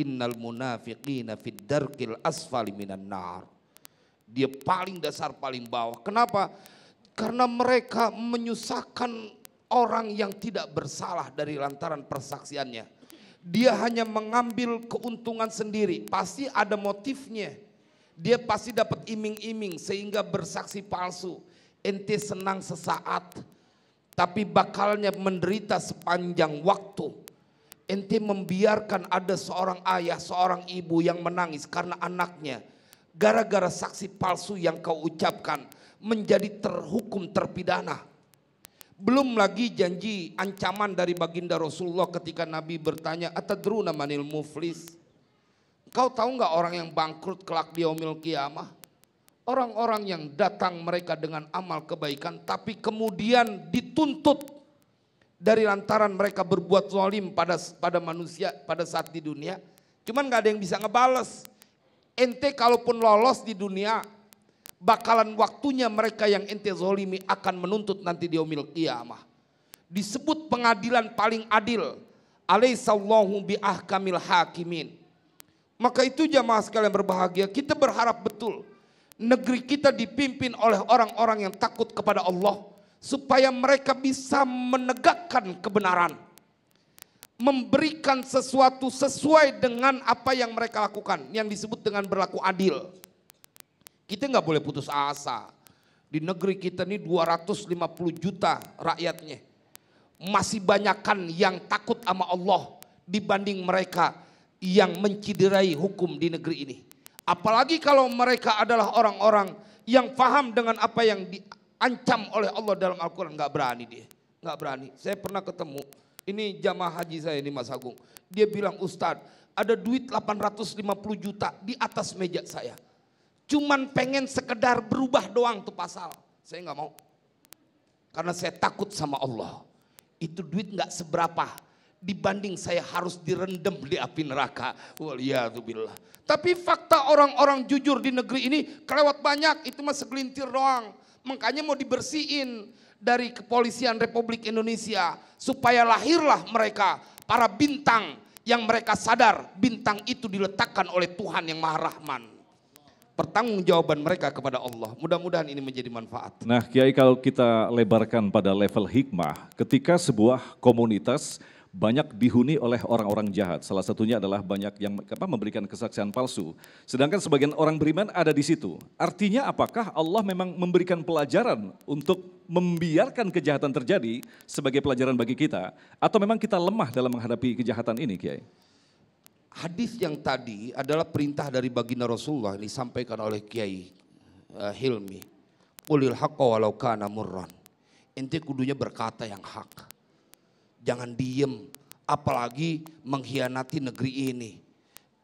Innal munafiqina fid darkil asfali minan nar. Dia paling dasar paling bawah. Kenapa? Karena mereka menyusahkan orang yang tidak bersalah dari lantaran persaksiannya. Dia hanya mengambil keuntungan sendiri, pasti ada motifnya. Dia pasti dapat iming-iming sehingga bersaksi palsu. Ente senang sesaat, tapi bakalnya menderita sepanjang waktu. Ente membiarkan ada seorang ayah, seorang ibu yang menangis karena anaknya. Gara-gara saksi palsu yang kau ucapkan, menjadi terhukum terpidana. Belum lagi janji ancaman dari baginda Rasulullah ketika Nabi bertanya, Atadruna manil muflis. Kau tahu nggak orang yang bangkrut kelak di omil kiamah? Orang-orang yang datang mereka dengan amal kebaikan, tapi kemudian dituntut dari lantaran mereka berbuat zalim pada pada manusia pada saat di dunia. Cuman nggak ada yang bisa ngebales. Ente kalaupun lolos di dunia, bakalan waktunya mereka yang ente zolimi akan menuntut nanti di umil kiamah. Disebut pengadilan paling adil. Alaihissallahu bi'ahkamil hakimin. Maka itu jamaah sekalian berbahagia. Kita berharap betul. Negeri kita dipimpin oleh orang-orang yang takut kepada Allah. Supaya mereka bisa menegakkan kebenaran. Memberikan sesuatu sesuai dengan apa yang mereka lakukan. Yang disebut dengan berlaku adil. Kita nggak boleh putus asa. Di negeri kita ini 250 juta rakyatnya. Masih banyakkan yang takut sama Allah dibanding mereka yang menciderai hukum di negeri ini. Apalagi kalau mereka adalah orang-orang yang paham dengan apa yang diancam oleh Allah dalam Al-Quran. Nggak berani dia, nggak berani. Saya pernah ketemu, ini jamaah haji saya ini Mas Agung. Dia bilang Ustadz ada duit 850 juta di atas meja saya Cuman pengen sekedar berubah doang tuh pasal. Saya nggak mau. Karena saya takut sama Allah. Itu duit nggak seberapa dibanding saya harus direndam di api neraka. Waliyahubillah. Tapi fakta orang-orang jujur di negeri ini kelewat banyak, itu mah segelintir doang. Makanya mau dibersihin dari kepolisian Republik Indonesia supaya lahirlah mereka para bintang yang mereka sadar bintang itu diletakkan oleh Tuhan yang Maha Rahman pertanggungjawaban mereka kepada Allah. Mudah-mudahan ini menjadi manfaat. Nah, Kiai kalau kita lebarkan pada level hikmah, ketika sebuah komunitas banyak dihuni oleh orang-orang jahat. Salah satunya adalah banyak yang apa, memberikan kesaksian palsu. Sedangkan sebagian orang beriman ada di situ. Artinya apakah Allah memang memberikan pelajaran untuk membiarkan kejahatan terjadi sebagai pelajaran bagi kita? Atau memang kita lemah dalam menghadapi kejahatan ini Kiai? Hadis yang tadi adalah perintah dari baginda Rasulullah yang disampaikan oleh Kiai eh, Hilmi. ulil haqqa walau kana murran. Ente kudunya berkata yang hak. Jangan diem, apalagi mengkhianati negeri ini.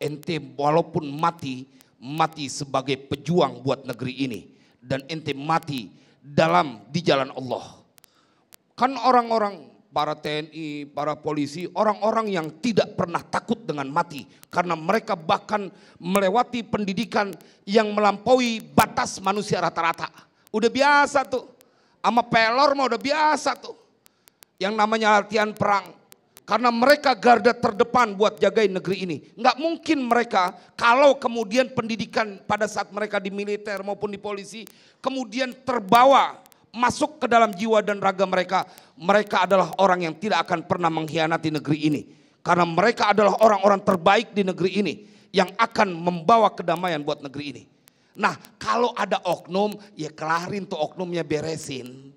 Ente walaupun mati, mati sebagai pejuang buat negeri ini. Dan ente mati dalam di jalan Allah. Kan orang-orang para TNI, para polisi, orang-orang yang tidak pernah takut dengan mati karena mereka bahkan melewati pendidikan yang melampaui batas manusia rata-rata. Udah biasa tuh. Sama pelor mah udah biasa tuh. Yang namanya latihan perang. Karena mereka garda terdepan buat jagain negeri ini. Nggak mungkin mereka kalau kemudian pendidikan pada saat mereka di militer maupun di polisi kemudian terbawa masuk ke dalam jiwa dan raga mereka, mereka adalah orang yang tidak akan pernah mengkhianati negeri ini. Karena mereka adalah orang-orang terbaik di negeri ini yang akan membawa kedamaian buat negeri ini. Nah, kalau ada oknum, ya kelarin tuh oknumnya beresin.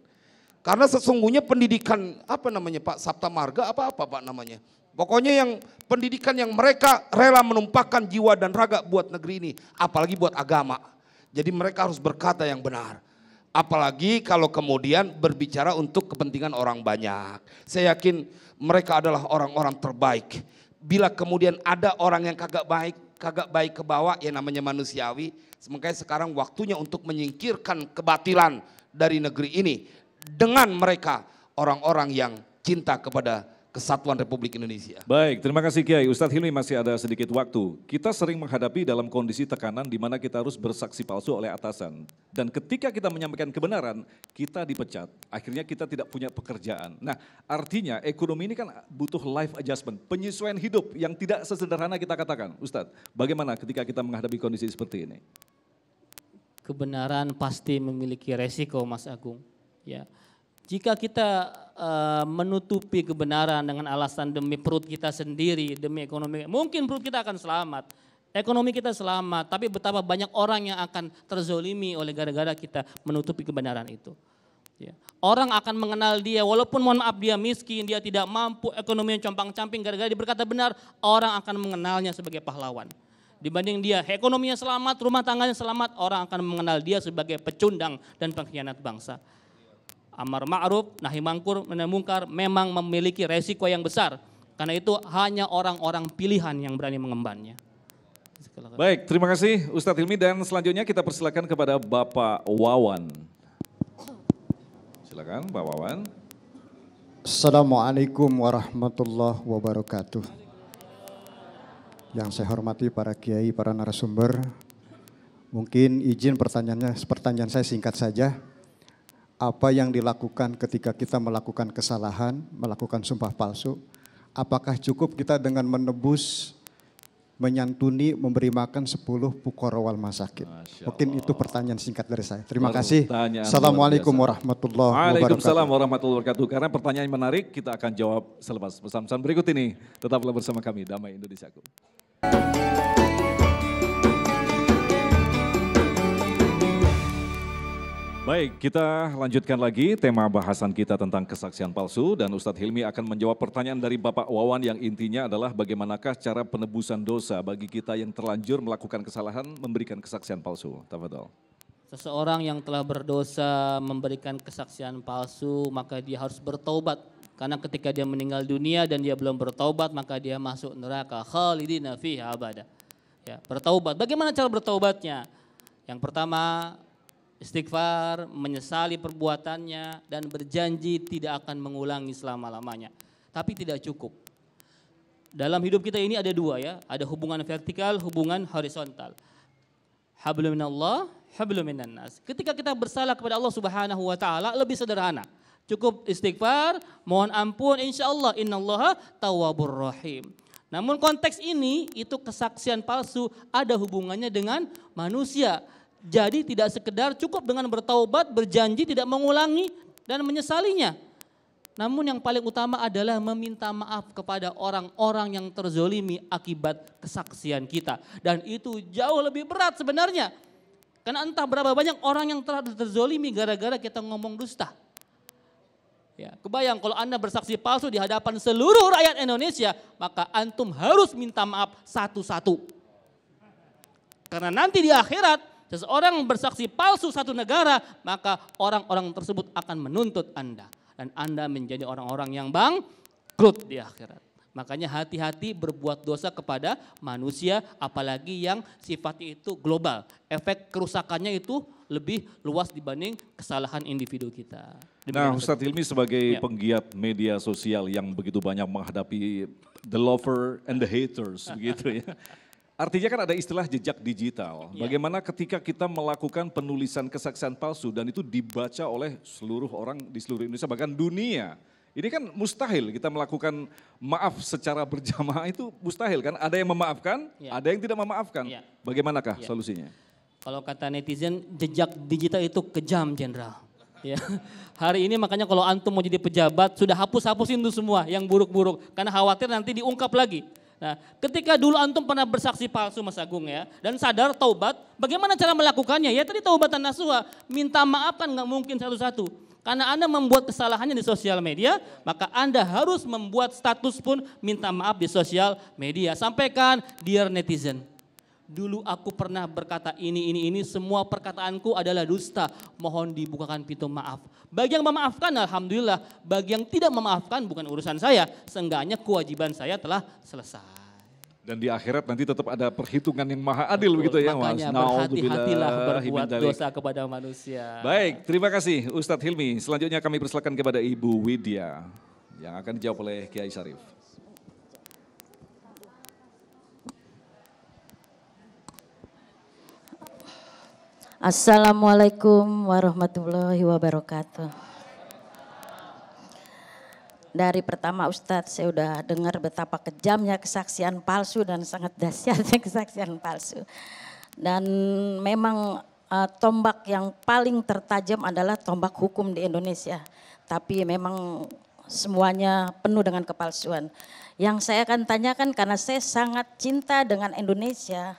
Karena sesungguhnya pendidikan apa namanya Pak Sabta Marga apa apa Pak namanya. Pokoknya yang pendidikan yang mereka rela menumpahkan jiwa dan raga buat negeri ini, apalagi buat agama. Jadi mereka harus berkata yang benar. Apalagi kalau kemudian berbicara untuk kepentingan orang banyak. Saya yakin mereka adalah orang-orang terbaik. Bila kemudian ada orang yang kagak baik, kagak baik ke bawah yang namanya manusiawi. Semoga sekarang waktunya untuk menyingkirkan kebatilan dari negeri ini dengan mereka orang-orang yang cinta kepada kesatuan Republik Indonesia. Baik, terima kasih Kiai. Ustadz Hilmi masih ada sedikit waktu. Kita sering menghadapi dalam kondisi tekanan di mana kita harus bersaksi palsu oleh atasan. Dan ketika kita menyampaikan kebenaran, kita dipecat. Akhirnya kita tidak punya pekerjaan. Nah, artinya ekonomi ini kan butuh life adjustment, penyesuaian hidup yang tidak sesederhana kita katakan. Ustadz, bagaimana ketika kita menghadapi kondisi seperti ini? Kebenaran pasti memiliki resiko, Mas Agung. Ya jika kita eh, menutupi kebenaran dengan alasan demi perut kita sendiri, demi ekonomi, mungkin perut kita akan selamat. Ekonomi kita selamat, tapi betapa banyak orang yang akan terzolimi oleh gara-gara kita menutupi kebenaran itu. Ya. Orang akan mengenal dia, walaupun mohon maaf dia miskin, dia tidak mampu, ekonomi yang compang-camping, gara-gara dia berkata benar, orang akan mengenalnya sebagai pahlawan. Dibanding dia, ekonominya selamat, rumah tangganya selamat, orang akan mengenal dia sebagai pecundang dan pengkhianat bangsa amar ma'ruf, nahi mangkur, mungkar memang memiliki resiko yang besar. Karena itu hanya orang-orang pilihan yang berani mengembannya. Baik, terima kasih Ustadz Hilmi dan selanjutnya kita persilakan kepada Bapak Wawan. Silakan Pak Wawan. Assalamualaikum warahmatullahi wabarakatuh. Yang saya hormati para kiai, para narasumber, mungkin izin pertanyaannya, pertanyaan saya singkat saja apa yang dilakukan ketika kita melakukan kesalahan, melakukan sumpah palsu, apakah cukup kita dengan menebus, menyantuni, memberi makan 10 wal masakit? Mungkin itu pertanyaan singkat dari saya. Terima kasih. Assalamualaikum warahmatullahi wabarakatuh. Waalaikumsalam warahmatullahi wabarakatuh. Karena pertanyaan menarik, kita akan jawab selepas pesan-pesan berikut ini. Tetaplah bersama kami, Damai Indonesiaku. Baik, kita lanjutkan lagi tema bahasan kita tentang kesaksian palsu dan Ustadz Hilmi akan menjawab pertanyaan dari Bapak Wawan yang intinya adalah bagaimanakah cara penebusan dosa bagi kita yang terlanjur melakukan kesalahan memberikan kesaksian palsu. Tafadol. Seseorang yang telah berdosa memberikan kesaksian palsu maka dia harus bertobat karena ketika dia meninggal dunia dan dia belum bertobat maka dia masuk neraka khalidina fiha abada. Ya, bertobat. Bagaimana cara bertobatnya? Yang pertama istighfar, menyesali perbuatannya, dan berjanji tidak akan mengulangi selama-lamanya. Tapi tidak cukup. Dalam hidup kita ini ada dua ya, ada hubungan vertikal, hubungan horizontal. Hablum minallah, hablum minannas. Ketika kita bersalah kepada Allah Subhanahu wa taala lebih sederhana. Cukup istighfar, mohon ampun insyaallah innallaha tawwabur rahim. Namun konteks ini itu kesaksian palsu ada hubungannya dengan manusia jadi tidak sekedar cukup dengan bertaubat, berjanji tidak mengulangi dan menyesalinya. Namun yang paling utama adalah meminta maaf kepada orang-orang yang terzolimi akibat kesaksian kita. Dan itu jauh lebih berat sebenarnya. Karena entah berapa banyak orang yang terzolimi gara-gara kita ngomong dusta. Ya, kebayang kalau Anda bersaksi palsu di hadapan seluruh rakyat Indonesia, maka antum harus minta maaf satu-satu. Karena nanti di akhirat seseorang bersaksi palsu satu negara, maka orang-orang tersebut akan menuntut Anda. Dan Anda menjadi orang-orang yang bangkrut di akhirat. Makanya hati-hati berbuat dosa kepada manusia, apalagi yang sifatnya itu global. Efek kerusakannya itu lebih luas dibanding kesalahan individu kita. Demikian nah Ustadz Hilmi sebagai ya. penggiat media sosial yang begitu banyak menghadapi the lover and the haters begitu ya. Artinya kan ada istilah jejak digital. Ya. Bagaimana ketika kita melakukan penulisan kesaksian palsu dan itu dibaca oleh seluruh orang di seluruh Indonesia bahkan dunia. Ini kan mustahil kita melakukan maaf secara berjamaah itu mustahil kan? Ada yang memaafkan, ya. ada yang tidak memaafkan. Ya. Bagaimanakah ya. solusinya? Kalau kata netizen jejak digital itu kejam, Jenderal. Ya. Hari ini makanya kalau antum mau jadi pejabat sudah hapus-hapusin itu semua yang buruk-buruk karena khawatir nanti diungkap lagi Nah, ketika dulu antum pernah bersaksi palsu Mas Agung ya, dan sadar taubat, bagaimana cara melakukannya? Ya tadi taubatan nasuha, minta maaf kan nggak mungkin satu-satu. Karena Anda membuat kesalahannya di sosial media, maka Anda harus membuat status pun minta maaf di sosial media. Sampaikan, dear netizen, Dulu aku pernah berkata ini, ini, ini, semua perkataanku adalah dusta. Mohon dibukakan pintu maaf. Bagi yang memaafkan, Alhamdulillah. Bagi yang tidak memaafkan, bukan urusan saya. Seenggaknya kewajiban saya telah selesai. Dan di akhirat nanti tetap ada perhitungan yang maha adil Betul. begitu ya Makanya berhati-hatilah berbuat dosa kepada manusia. Baik, terima kasih Ustadz Hilmi. Selanjutnya kami persilakan kepada Ibu Widya yang akan dijawab oleh Kiai Syarif. Assalamualaikum warahmatullahi wabarakatuh. Dari pertama Ustadz saya udah dengar betapa kejamnya kesaksian palsu dan sangat dahsyatnya kesaksian palsu. Dan memang uh, tombak yang paling tertajam adalah tombak hukum di Indonesia. Tapi memang semuanya penuh dengan kepalsuan. Yang saya akan tanyakan karena saya sangat cinta dengan Indonesia,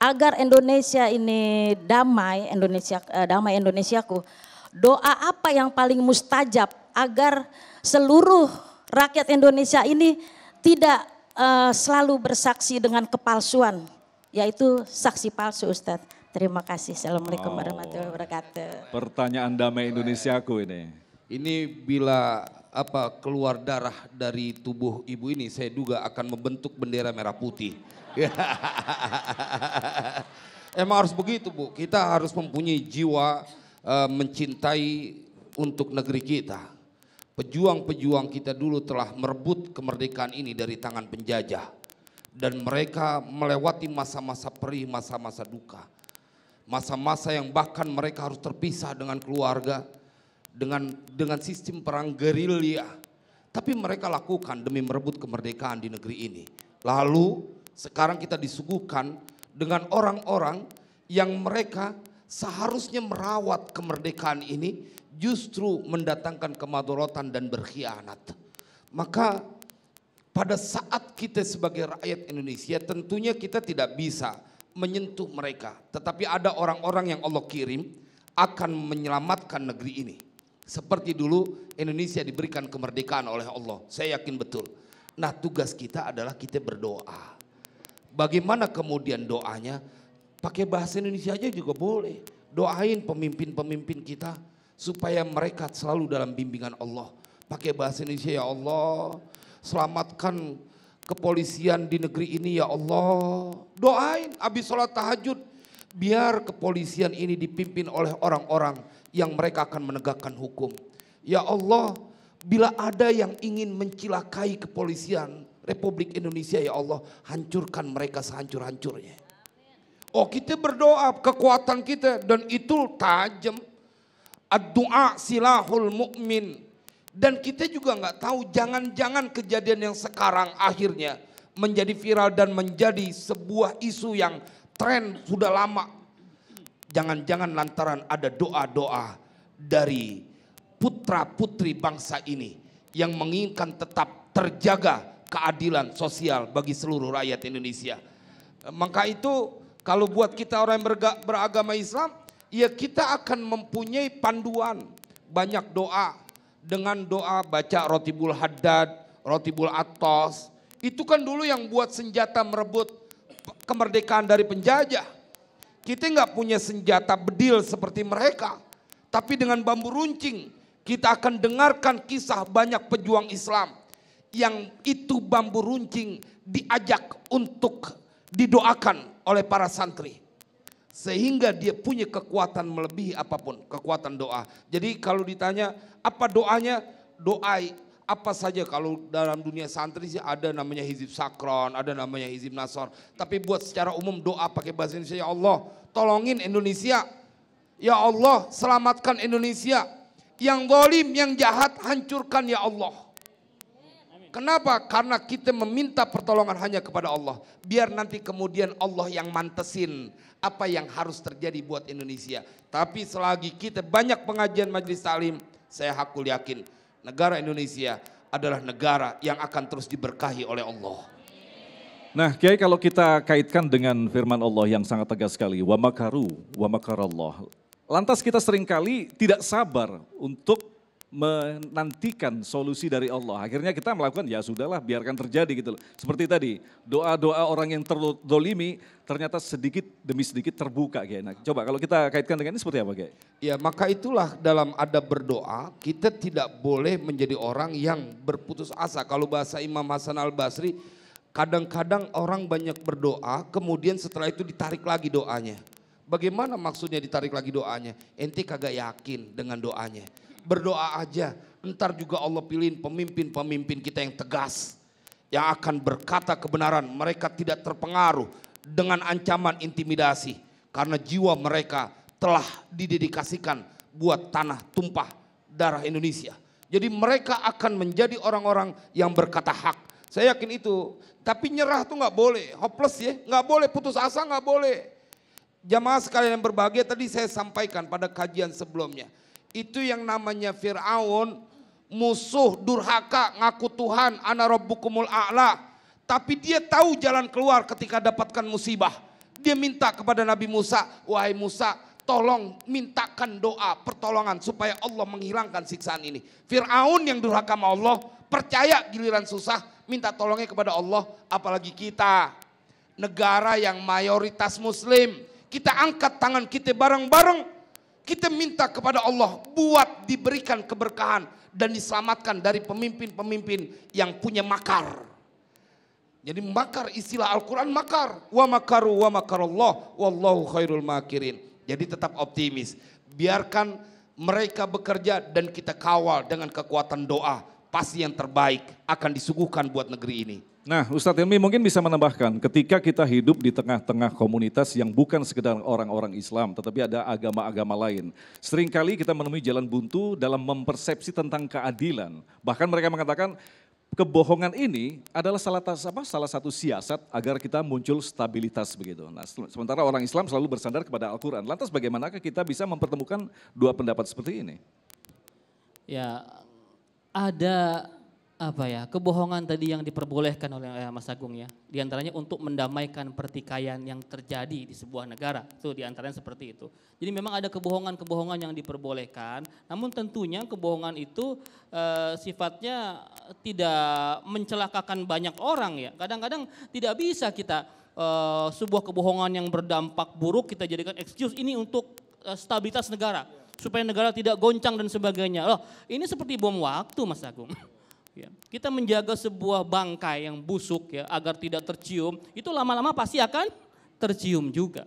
agar Indonesia ini damai, Indonesia eh, damai Indonesiaku. Doa apa yang paling mustajab agar seluruh rakyat Indonesia ini tidak eh, selalu bersaksi dengan kepalsuan, yaitu saksi palsu Ustadz. Terima kasih. Assalamualaikum oh. warahmatullahi wabarakatuh. Pertanyaan damai Indonesiaku ini. Ini bila apa keluar darah dari tubuh ibu ini saya duga akan membentuk bendera merah putih. Emang harus begitu Bu, kita harus mempunyai jiwa uh, mencintai untuk negeri kita. Pejuang-pejuang kita dulu telah merebut kemerdekaan ini dari tangan penjajah. Dan mereka melewati masa-masa perih, masa-masa duka. Masa-masa yang bahkan mereka harus terpisah dengan keluarga. Dengan, dengan sistem perang gerilya. Tapi mereka lakukan demi merebut kemerdekaan di negeri ini. Lalu sekarang kita disuguhkan dengan orang-orang yang mereka seharusnya merawat kemerdekaan ini justru mendatangkan kemadorotan dan berkhianat. Maka pada saat kita sebagai rakyat Indonesia tentunya kita tidak bisa menyentuh mereka. Tetapi ada orang-orang yang Allah kirim akan menyelamatkan negeri ini. Seperti dulu Indonesia diberikan kemerdekaan oleh Allah. Saya yakin betul. Nah tugas kita adalah kita berdoa. Bagaimana kemudian doanya? Pakai bahasa Indonesia aja juga boleh. Doain pemimpin-pemimpin kita supaya mereka selalu dalam bimbingan Allah. Pakai bahasa Indonesia ya Allah, selamatkan kepolisian di negeri ini ya Allah. Doain habis sholat tahajud biar kepolisian ini dipimpin oleh orang-orang yang mereka akan menegakkan hukum. Ya Allah, bila ada yang ingin mencilakai kepolisian, Republik Indonesia ya Allah. Hancurkan mereka sehancur-hancurnya. Oh kita berdoa kekuatan kita dan itu tajam. Doa silahul mukmin Dan kita juga nggak tahu jangan-jangan kejadian yang sekarang akhirnya menjadi viral dan menjadi sebuah isu yang tren sudah lama. Jangan-jangan lantaran ada doa-doa dari putra-putri bangsa ini yang menginginkan tetap terjaga keadilan sosial bagi seluruh rakyat Indonesia. Maka itu kalau buat kita orang yang beragama Islam, ya kita akan mempunyai panduan banyak doa. Dengan doa baca roti rotibul haddad, rotibul atos. Itu kan dulu yang buat senjata merebut kemerdekaan dari penjajah. Kita nggak punya senjata bedil seperti mereka. Tapi dengan bambu runcing, kita akan dengarkan kisah banyak pejuang Islam yang itu bambu runcing diajak untuk didoakan oleh para santri. Sehingga dia punya kekuatan melebihi apapun, kekuatan doa. Jadi kalau ditanya apa doanya, doai apa saja kalau dalam dunia santri sih ada namanya hizib sakron, ada namanya hizib nasor. Tapi buat secara umum doa pakai bahasa Indonesia, ya Allah tolongin Indonesia. Ya Allah selamatkan Indonesia. Yang dolim, yang jahat hancurkan ya Allah. Kenapa? Karena kita meminta pertolongan hanya kepada Allah. Biar nanti kemudian Allah yang mantesin apa yang harus terjadi buat Indonesia. Tapi selagi kita banyak pengajian majelis salim, saya hakul yakin negara Indonesia adalah negara yang akan terus diberkahi oleh Allah. Nah, Kiai kalau kita kaitkan dengan firman Allah yang sangat tegas sekali, wa makaru wa makarallah. Lantas kita seringkali tidak sabar untuk menantikan solusi dari Allah. Akhirnya kita melakukan ya sudahlah biarkan terjadi gitu loh. Seperti tadi doa-doa orang yang terdolimi ternyata sedikit demi sedikit terbuka kayak enak. Coba kalau kita kaitkan dengan ini seperti apa kayak? Ya maka itulah dalam ada berdoa kita tidak boleh menjadi orang yang berputus asa. Kalau bahasa Imam Hasan Al Basri kadang-kadang orang banyak berdoa kemudian setelah itu ditarik lagi doanya. Bagaimana maksudnya ditarik lagi doanya? Ente kagak yakin dengan doanya berdoa aja. Ntar juga Allah pilihin pemimpin-pemimpin kita yang tegas. Yang akan berkata kebenaran. Mereka tidak terpengaruh dengan ancaman intimidasi. Karena jiwa mereka telah didedikasikan buat tanah tumpah darah Indonesia. Jadi mereka akan menjadi orang-orang yang berkata hak. Saya yakin itu. Tapi nyerah tuh nggak boleh, hopeless ya, nggak boleh putus asa nggak boleh. Jamaah sekalian yang berbahagia tadi saya sampaikan pada kajian sebelumnya. Itu yang namanya Fir'aun musuh durhaka ngaku Tuhan ana rabbukumul a'la tapi dia tahu jalan keluar ketika dapatkan musibah dia minta kepada Nabi Musa wahai Musa tolong mintakan doa pertolongan supaya Allah menghilangkan siksaan ini Firaun yang durhaka sama Allah percaya giliran susah minta tolongnya kepada Allah apalagi kita negara yang mayoritas muslim kita angkat tangan kita bareng-bareng kita minta kepada Allah buat diberikan keberkahan dan diselamatkan dari pemimpin-pemimpin yang punya makar. Jadi makar istilah Al-Quran makar. Wa makaru wa makarullah wallahu khairul makirin. Jadi tetap optimis. Biarkan mereka bekerja dan kita kawal dengan kekuatan doa pasti yang terbaik akan disuguhkan buat negeri ini. Nah, Ustadz Hilmi mungkin bisa menambahkan, ketika kita hidup di tengah-tengah komunitas yang bukan sekedar orang-orang Islam, tetapi ada agama-agama lain. Seringkali kita menemui jalan buntu dalam mempersepsi tentang keadilan. Bahkan mereka mengatakan, kebohongan ini adalah salah, apa, salah satu siasat agar kita muncul stabilitas begitu. Nah, sementara orang Islam selalu bersandar kepada Al-Quran. Lantas bagaimanakah kita bisa mempertemukan dua pendapat seperti ini? Ya, ada apa ya kebohongan tadi yang diperbolehkan oleh eh, Mas Agung ya diantaranya untuk mendamaikan pertikaian yang terjadi di sebuah negara itu diantaranya seperti itu jadi memang ada kebohongan-kebohongan yang diperbolehkan namun tentunya kebohongan itu e, sifatnya tidak mencelakakan banyak orang ya kadang-kadang tidak bisa kita e, sebuah kebohongan yang berdampak buruk kita jadikan excuse ini untuk stabilitas negara supaya negara tidak goncang dan sebagainya. Loh, ini seperti bom waktu Mas Agung. Ya. Kita menjaga sebuah bangkai yang busuk ya agar tidak tercium, itu lama-lama pasti akan tercium juga.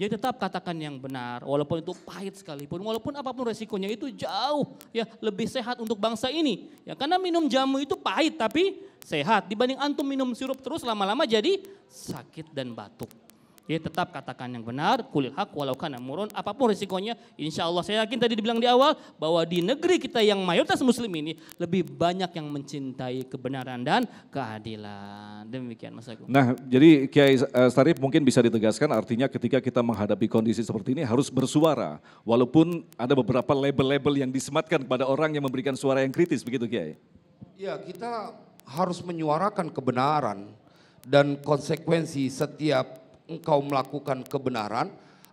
Jadi tetap katakan yang benar, walaupun itu pahit sekalipun, walaupun apapun resikonya itu jauh ya lebih sehat untuk bangsa ini. Ya karena minum jamu itu pahit tapi sehat dibanding antum minum sirup terus lama-lama jadi sakit dan batuk. Jadi tetap katakan yang benar, kulil hak walau kana murun, apapun risikonya, insya Allah saya yakin tadi dibilang di awal bahwa di negeri kita yang mayoritas muslim ini lebih banyak yang mencintai kebenaran dan keadilan. Demikian Mas Agung. Nah, jadi Kiai eh, Sarif mungkin bisa ditegaskan artinya ketika kita menghadapi kondisi seperti ini harus bersuara walaupun ada beberapa label-label yang disematkan kepada orang yang memberikan suara yang kritis begitu Kiai. Ya, kita harus menyuarakan kebenaran dan konsekuensi setiap engkau melakukan kebenaran,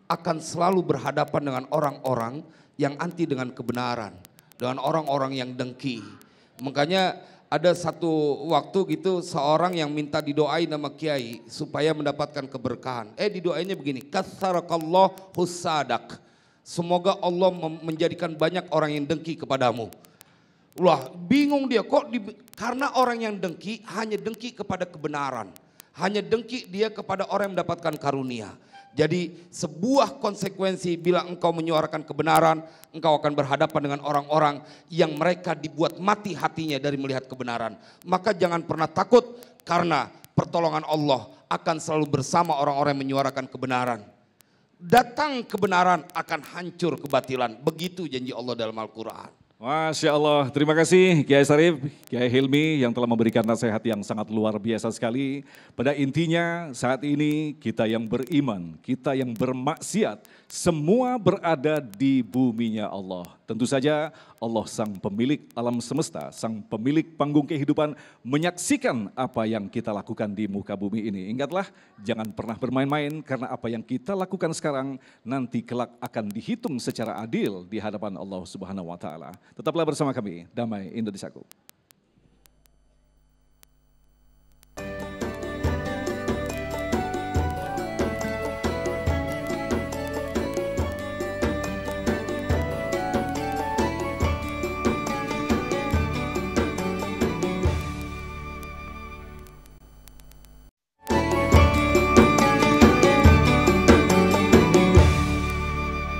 akan selalu berhadapan dengan orang-orang yang anti dengan kebenaran, dengan orang-orang yang dengki. Makanya ada satu waktu gitu seorang yang minta didoain nama kiai supaya mendapatkan keberkahan. Eh didoainnya begini, kasarakallah husadak. Semoga Allah menjadikan banyak orang yang dengki kepadamu. Wah bingung dia kok di, karena orang yang dengki hanya dengki kepada kebenaran hanya dengki dia kepada orang yang mendapatkan karunia. Jadi sebuah konsekuensi bila engkau menyuarakan kebenaran, engkau akan berhadapan dengan orang-orang yang mereka dibuat mati hatinya dari melihat kebenaran. Maka jangan pernah takut karena pertolongan Allah akan selalu bersama orang-orang yang menyuarakan kebenaran. Datang kebenaran akan hancur kebatilan. Begitu janji Allah dalam Al-Quran. Masya Allah, terima kasih Kiai Sarif, Kiai Hilmi yang telah memberikan nasihat yang sangat luar biasa sekali. Pada intinya saat ini kita yang beriman, kita yang bermaksiat, semua berada di buminya Allah. Tentu saja Allah sang pemilik alam semesta, sang pemilik panggung kehidupan menyaksikan apa yang kita lakukan di muka bumi ini. Ingatlah, jangan pernah bermain-main karena apa yang kita lakukan sekarang nanti kelak akan dihitung secara adil di hadapan Allah Subhanahu wa taala. Tetaplah bersama kami, damai Indonesia.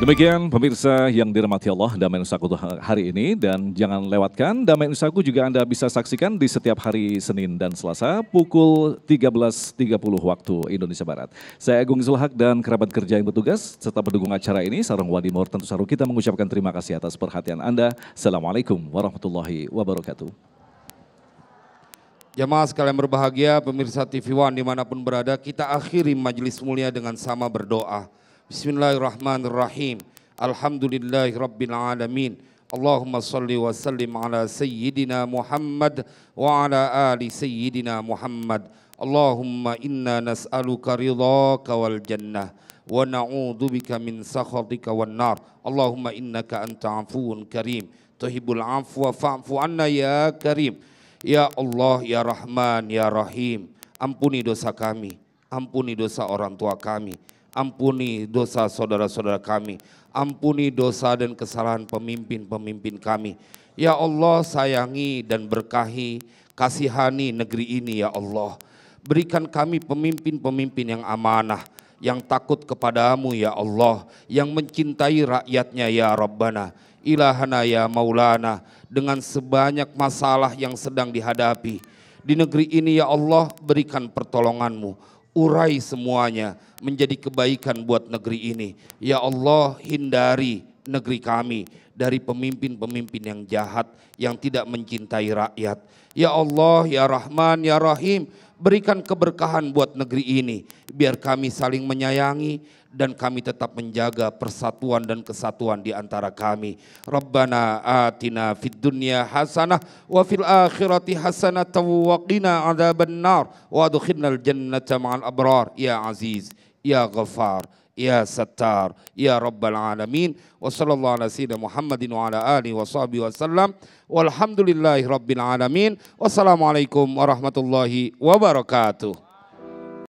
Demikian pemirsa yang dirahmati Allah Damai Nusaku hari ini dan jangan lewatkan Damai Nusaku juga Anda bisa saksikan di setiap hari Senin dan Selasa pukul 13.30 waktu Indonesia Barat. Saya Agung Zulhak dan kerabat kerja yang bertugas serta pendukung acara ini Sarung Wadi Mor tentu saru kita mengucapkan terima kasih atas perhatian Anda. Assalamualaikum warahmatullahi wabarakatuh. Jamaah sekalian berbahagia, pemirsa TV One dimanapun berada, kita akhiri majelis mulia dengan sama berdoa. Bismillahirrahmanirrahim. Alhamdulillahi Allahumma salli wa sallim ala sayyidina Muhammad wa ala ali sayyidina Muhammad. Allahumma inna nas'aluka ridhaka wal jannah wa na'udzu bika min sakhatika wal nar. Allahumma innaka anta afuwun karim. Tuhibul afwa fa'fu anna ya karim. Ya Allah ya Rahman ya Rahim. Ampuni dosa kami, ampuni dosa orang tua kami Ampuni dosa saudara-saudara kami. Ampuni dosa dan kesalahan pemimpin-pemimpin kami. Ya Allah sayangi dan berkahi, kasihani negeri ini ya Allah. Berikan kami pemimpin-pemimpin yang amanah, yang takut kepadamu ya Allah, yang mencintai rakyatnya ya Rabbana. Ilahana ya Maulana, dengan sebanyak masalah yang sedang dihadapi. Di negeri ini ya Allah berikan pertolonganmu urai semuanya menjadi kebaikan buat negeri ini. Ya Allah, hindari negeri kami dari pemimpin-pemimpin yang jahat yang tidak mencintai rakyat. Ya Allah, ya Rahman, ya Rahim, berikan keberkahan buat negeri ini biar kami saling menyayangi dan kami tetap menjaga persatuan dan kesatuan di antara kami. Rabbana atina fid dunya hasanah wa fil akhirati hasanah wa qina benar nar wa adkhilnal jannata ma'al abrar ya aziz ya ghafar ya sattar ya rabbal alamin wa sallallahu ala sayyidina muhammadin wa ala alihi wa sahbihi wa sallam walhamdulillahi rabbil alamin wassalamualaikum warahmatullahi wabarakatuh